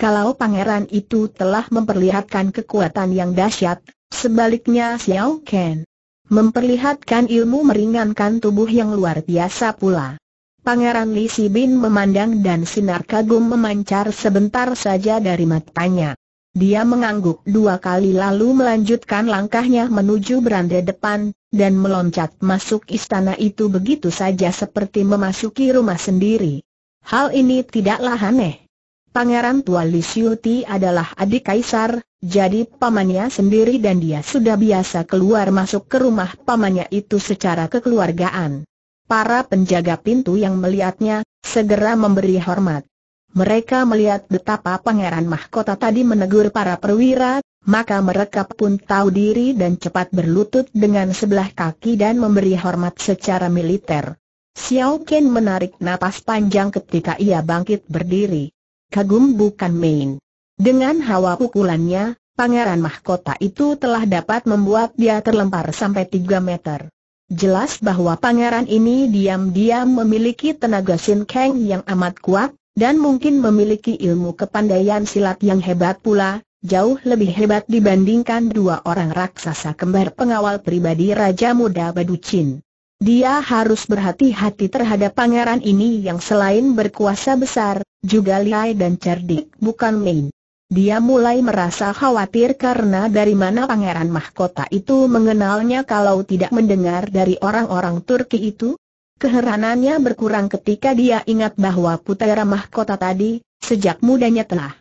Kalau pangeran itu telah memperlihatkan kekuatan yang dahsyat, sebaliknya Xiao Ken memperlihatkan ilmu meringankan tubuh yang luar biasa pula. Pangeran Li Sibin memandang dan sinar kagum memancar sebentar saja dari matanya. Dia mengangguk dua kali lalu melanjutkan langkahnya menuju beranda depan, dan meloncat masuk istana itu begitu saja seperti memasuki rumah sendiri. Hal ini tidaklah aneh. Pangeran tua Lisyuti adalah adik kaisar, jadi pamannya sendiri dan dia sudah biasa keluar masuk ke rumah pamannya itu secara kekeluargaan. Para penjaga pintu yang melihatnya, segera memberi hormat. Mereka melihat betapa Pangeran Mahkota tadi menegur para perwira, maka mereka pun tahu diri dan cepat berlutut dengan sebelah kaki dan memberi hormat secara militer. Xiao Ken menarik napas panjang ketika ia bangkit berdiri. Kagum bukan main. Dengan hawa pukulannya, pangeran mahkota itu telah dapat membuat dia terlempar sampai 3 meter. Jelas bahwa pangeran ini diam-diam memiliki tenaga Sin Kang yang amat kuat, dan mungkin memiliki ilmu kepandaian silat yang hebat pula, jauh lebih hebat dibandingkan dua orang raksasa kembar pengawal pribadi Raja Muda Baducin. Dia harus berhati-hati terhadap pangeran ini yang selain berkuasa besar, juga lihai dan cerdik bukan main. Dia mulai merasa khawatir karena dari mana pangeran mahkota itu mengenalnya kalau tidak mendengar dari orang-orang Turki itu? Keheranannya berkurang ketika dia ingat bahwa putera mahkota tadi, sejak mudanya telah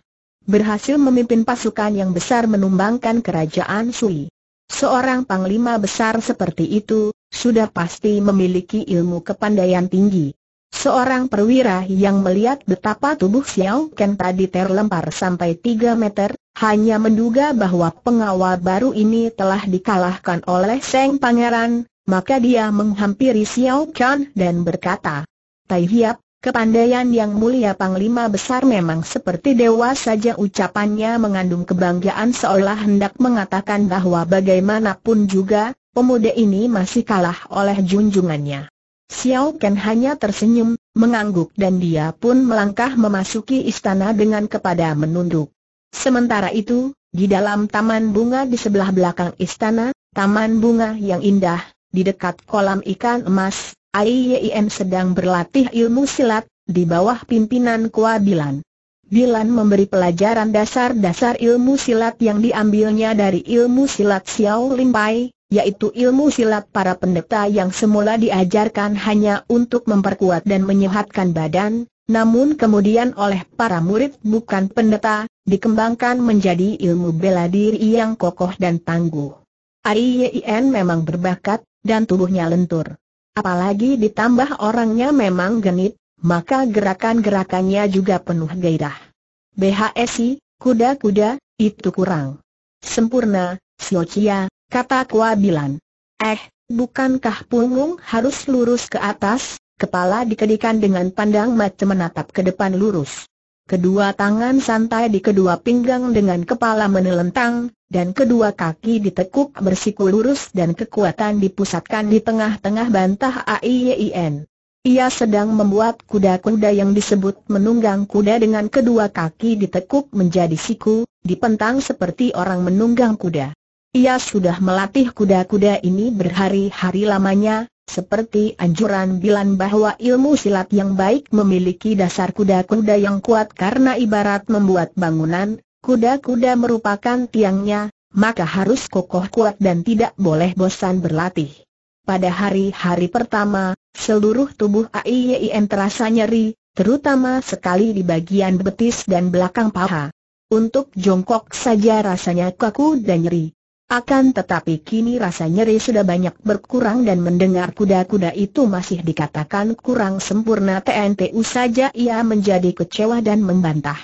berhasil memimpin pasukan yang besar menumbangkan kerajaan Sui. Seorang panglima besar seperti itu, sudah pasti memiliki ilmu kepandaian tinggi. Seorang perwira yang melihat betapa tubuh Xiao Ken tadi terlempar sampai 3 meter, hanya menduga bahwa pengawal baru ini telah dikalahkan oleh Seng Pangeran, maka dia menghampiri Xiao Kan dan berkata, Tai Hiap, kepandaian yang mulia Panglima Besar memang seperti dewa saja ucapannya mengandung kebanggaan seolah hendak mengatakan bahwa bagaimanapun juga, pemuda ini masih kalah oleh junjungannya. Xiao Qian hanya tersenyum, mengangguk dan dia pun melangkah memasuki istana dengan kepada menunduk. Sementara itu, di dalam taman bunga di sebelah belakang istana, taman bunga yang indah, di dekat kolam ikan emas, Aiyem sedang berlatih ilmu silat, di bawah pimpinan Kua Bilan. memberi pelajaran dasar-dasar ilmu silat yang diambilnya dari ilmu silat Xiao Limpai, yaitu ilmu silat para pendeta yang semula diajarkan hanya untuk memperkuat dan menyehatkan badan, namun kemudian oleh para murid bukan pendeta, dikembangkan menjadi ilmu bela diri yang kokoh dan tangguh. AIYIN memang berbakat, dan tubuhnya lentur. Apalagi ditambah orangnya memang genit, maka gerakan-gerakannya juga penuh gairah. BHSI, kuda-kuda, itu kurang. Sempurna, Siocia, kata Kuabilan. Eh, bukankah punggung harus lurus ke atas, kepala dikedikan dengan pandang mata menatap ke depan lurus kedua tangan santai di kedua pinggang dengan kepala menelentang, dan kedua kaki ditekuk bersiku lurus dan kekuatan dipusatkan di tengah-tengah bantah AIYIN. Ia sedang membuat kuda-kuda yang disebut menunggang kuda dengan kedua kaki ditekuk menjadi siku, dipentang seperti orang menunggang kuda. Ia sudah melatih kuda-kuda ini berhari-hari lamanya, seperti anjuran Bilan bahwa ilmu silat yang baik memiliki dasar kuda-kuda yang kuat karena ibarat membuat bangunan, kuda-kuda merupakan tiangnya, maka harus kokoh kuat dan tidak boleh bosan berlatih. Pada hari-hari pertama, seluruh tubuh AIYIN terasa nyeri, terutama sekali di bagian betis dan belakang paha. Untuk jongkok saja rasanya kaku dan nyeri. Akan tetapi kini rasa nyeri sudah banyak berkurang dan mendengar kuda-kuda itu masih dikatakan kurang sempurna TNTU saja ia menjadi kecewa dan membantah.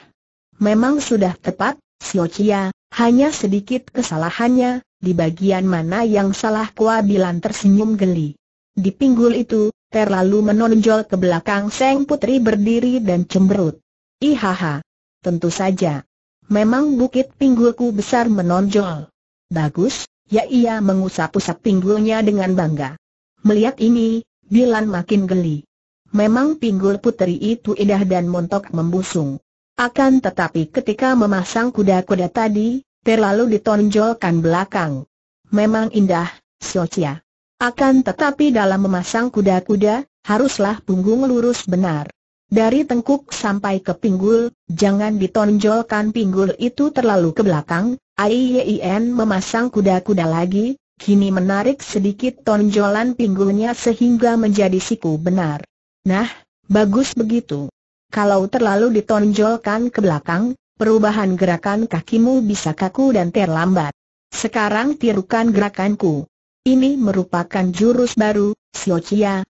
Memang sudah tepat, Sio Chia, hanya sedikit kesalahannya, di bagian mana yang salah kuabilan tersenyum geli. Di pinggul itu, terlalu menonjol ke belakang Seng Putri berdiri dan cemberut. Ihaha. Tentu saja. Memang bukit pinggulku besar menonjol. Bagus, ya ia mengusap-usap pinggulnya dengan bangga. Melihat ini, Bilan makin geli. Memang pinggul putri itu indah dan montok membusung. Akan tetapi ketika memasang kuda-kuda tadi, terlalu ditonjolkan belakang. Memang indah, Socia. Akan tetapi dalam memasang kuda-kuda, haruslah punggung lurus benar. Dari tengkuk sampai ke pinggul, jangan ditonjolkan pinggul itu terlalu ke belakang, Aiyen memasang kuda-kuda lagi, kini menarik sedikit tonjolan pinggulnya sehingga menjadi siku benar. Nah, bagus begitu. Kalau terlalu ditonjolkan ke belakang, perubahan gerakan kakimu bisa kaku dan terlambat. Sekarang tirukan gerakanku. Ini merupakan jurus baru, Xiao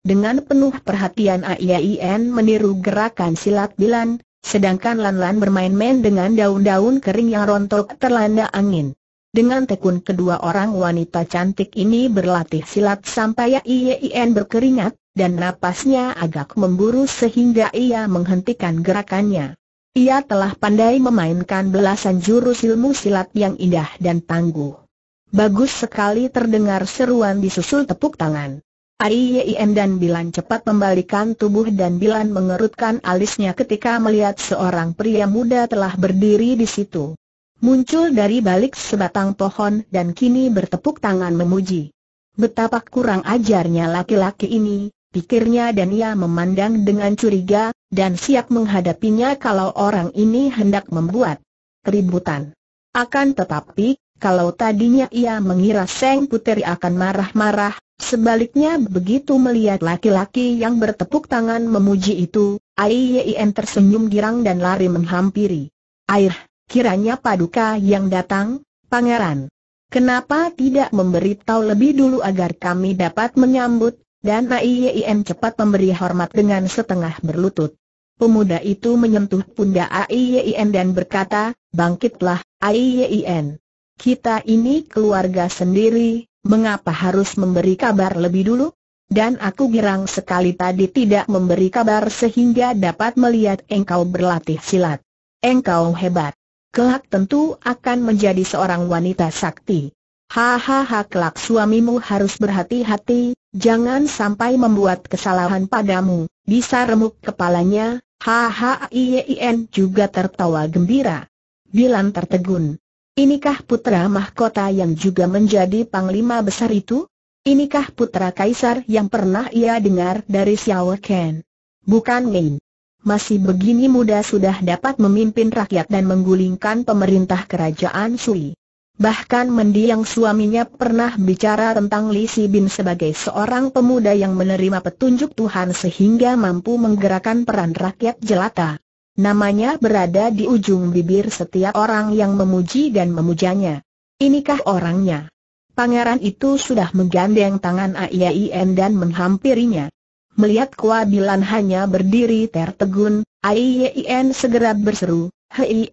dengan penuh perhatian AIAIN meniru gerakan silat Bilan, sedangkan Lan-Lan bermain-main dengan daun-daun kering yang rontok terlanda angin. Dengan tekun kedua orang wanita cantik ini berlatih silat sampai AIAIN berkeringat, dan napasnya agak memburu sehingga ia menghentikan gerakannya. Ia telah pandai memainkan belasan jurus ilmu silat yang indah dan tangguh. Bagus sekali terdengar seruan disusul tepuk tangan. Aiyem dan Bilan cepat membalikan tubuh dan Bilan mengerutkan alisnya ketika melihat seorang pria muda telah berdiri di situ. Muncul dari balik sebatang pohon dan kini bertepuk tangan memuji. Betapa kurang ajarnya laki-laki ini, pikirnya dan ia memandang dengan curiga, dan siap menghadapinya kalau orang ini hendak membuat keributan. Akan tetapi, kalau tadinya ia mengira Seng Puteri akan marah-marah, sebaliknya begitu melihat laki-laki yang bertepuk tangan memuji itu, Aiyen tersenyum girang dan lari menghampiri. Air, kiranya paduka yang datang, pangeran. Kenapa tidak memberitahu lebih dulu agar kami dapat menyambut, dan Aiyen cepat memberi hormat dengan setengah berlutut. Pemuda itu menyentuh pundak Aiyen dan berkata, bangkitlah, Aiyen. Kita ini keluarga sendiri, mengapa harus memberi kabar lebih dulu? Dan aku girang sekali tadi tidak memberi kabar sehingga dapat melihat engkau berlatih silat. Engkau hebat. Kelak tentu akan menjadi seorang wanita sakti. Hahaha kelak suamimu harus berhati-hati, jangan sampai membuat kesalahan padamu, bisa remuk kepalanya, hahaha iyein iya, iya, juga tertawa gembira. Bilan tertegun, Inikah putra mahkota yang juga menjadi panglima besar itu? Inikah putra kaisar yang pernah ia dengar dari Xiao Ken? Bukan main. Masih begini muda sudah dapat memimpin rakyat dan menggulingkan pemerintah kerajaan Sui. Bahkan mendiang suaminya pernah bicara tentang Li Si Bin sebagai seorang pemuda yang menerima petunjuk Tuhan sehingga mampu menggerakkan peran rakyat jelata. Namanya berada di ujung bibir setiap orang yang memuji dan memujanya. Inikah orangnya? Pangeran itu sudah menggandeng tangan Aiyin dan menghampirinya. Melihat Kuabilan hanya berdiri tertegun, Aiyin segera berseru, Hei,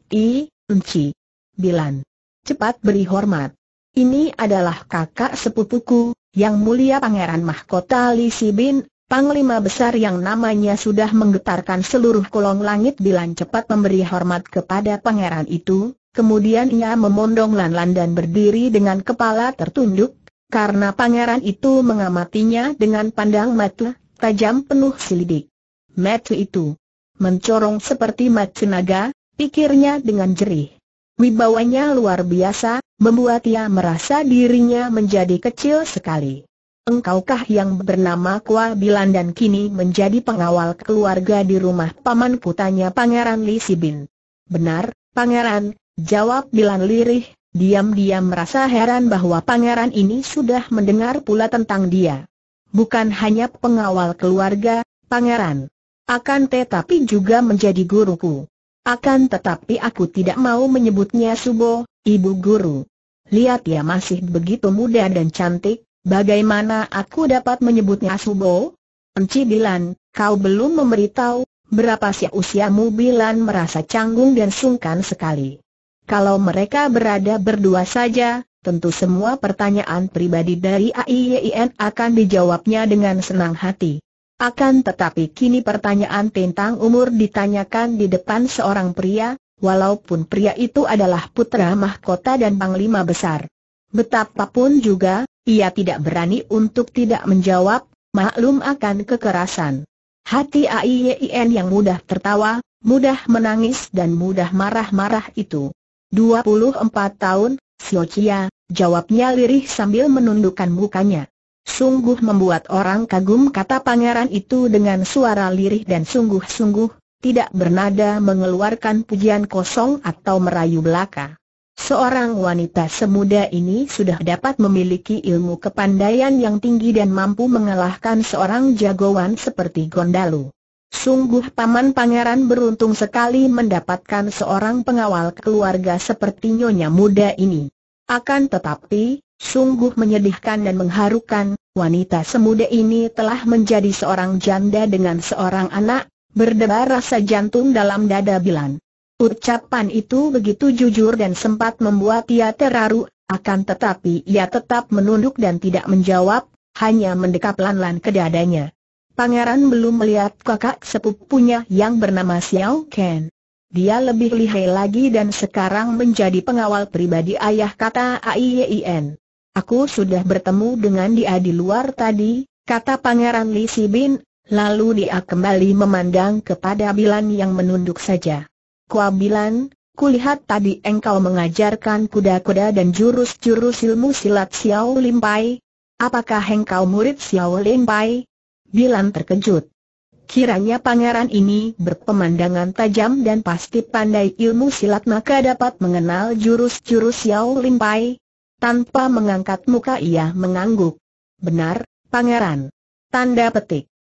Unci. Bilan. Cepat beri hormat. Ini adalah kakak sepupuku, yang mulia Pangeran Mahkota Lisibin. bin Panglima besar yang namanya sudah menggetarkan seluruh kolong langit bilang cepat memberi hormat kepada pangeran itu, kemudian ia memondong lan-lan dan berdiri dengan kepala tertunduk, karena pangeran itu mengamatinya dengan pandang mata, tajam penuh selidik. Mata itu mencorong seperti mata naga, pikirnya dengan jerih. Wibawanya luar biasa, membuat ia merasa dirinya menjadi kecil sekali engkaukah yang bernama Kwa Bilan dan kini menjadi pengawal keluarga di rumah paman putranya, Pangeran Li Sibin. Benar, Pangeran, jawab Bilan lirih, diam-diam merasa heran bahwa Pangeran ini sudah mendengar pula tentang dia. Bukan hanya pengawal keluarga, Pangeran. Akan tetapi juga menjadi guruku. Akan tetapi aku tidak mau menyebutnya Subo, ibu guru. Lihat ya masih begitu muda dan cantik, Bagaimana aku dapat menyebutnya Subo? Enci Bilan, kau belum memberitahu, berapa sih usiamu Bilan merasa canggung dan sungkan sekali. Kalau mereka berada berdua saja, tentu semua pertanyaan pribadi dari AIYIN e akan dijawabnya dengan senang hati. Akan tetapi kini pertanyaan tentang umur ditanyakan di depan seorang pria, walaupun pria itu adalah putra mahkota dan panglima besar. Betapapun juga, ia tidak berani untuk tidak menjawab, maklum akan kekerasan. Hati Aiyen yang mudah tertawa, mudah menangis dan mudah marah-marah itu. 24 tahun, Xiao Chia, jawabnya lirih sambil menundukkan mukanya. Sungguh membuat orang kagum kata pangeran itu dengan suara lirih dan sungguh-sungguh, tidak bernada mengeluarkan pujian kosong atau merayu belaka. Seorang wanita semuda ini sudah dapat memiliki ilmu kepandaian yang tinggi dan mampu mengalahkan seorang jagoan seperti Gondalu. Sungguh paman pangeran beruntung sekali mendapatkan seorang pengawal keluarga seperti nyonya muda ini. Akan tetapi, sungguh menyedihkan dan mengharukan, wanita semuda ini telah menjadi seorang janda dengan seorang anak, berdebar rasa jantung dalam dada Bilan. Ucapan itu begitu jujur dan sempat membuat ia terharu, akan tetapi ia tetap menunduk dan tidak menjawab, hanya mendekap lan-lan ke dadanya. Pangeran belum melihat kakak sepupunya yang bernama Xiao Ken. Dia lebih lihai lagi dan sekarang menjadi pengawal pribadi ayah kata Aiyen. Aku sudah bertemu dengan dia di luar tadi, kata Pangeran Li Sibin, lalu dia kembali memandang kepada Bilan yang menunduk saja. Kuabilan, kulihat tadi engkau mengajarkan kuda-kuda dan jurus-jurus ilmu silat Xiao Limpai. Apakah engkau murid Xiao Limpai? Bilan terkejut. Kiranya pangeran ini berpemandangan tajam dan pasti pandai ilmu silat maka dapat mengenal jurus-jurus Xiao Limpai. Tanpa mengangkat muka ia mengangguk. Benar, pangeran. Tanda petik.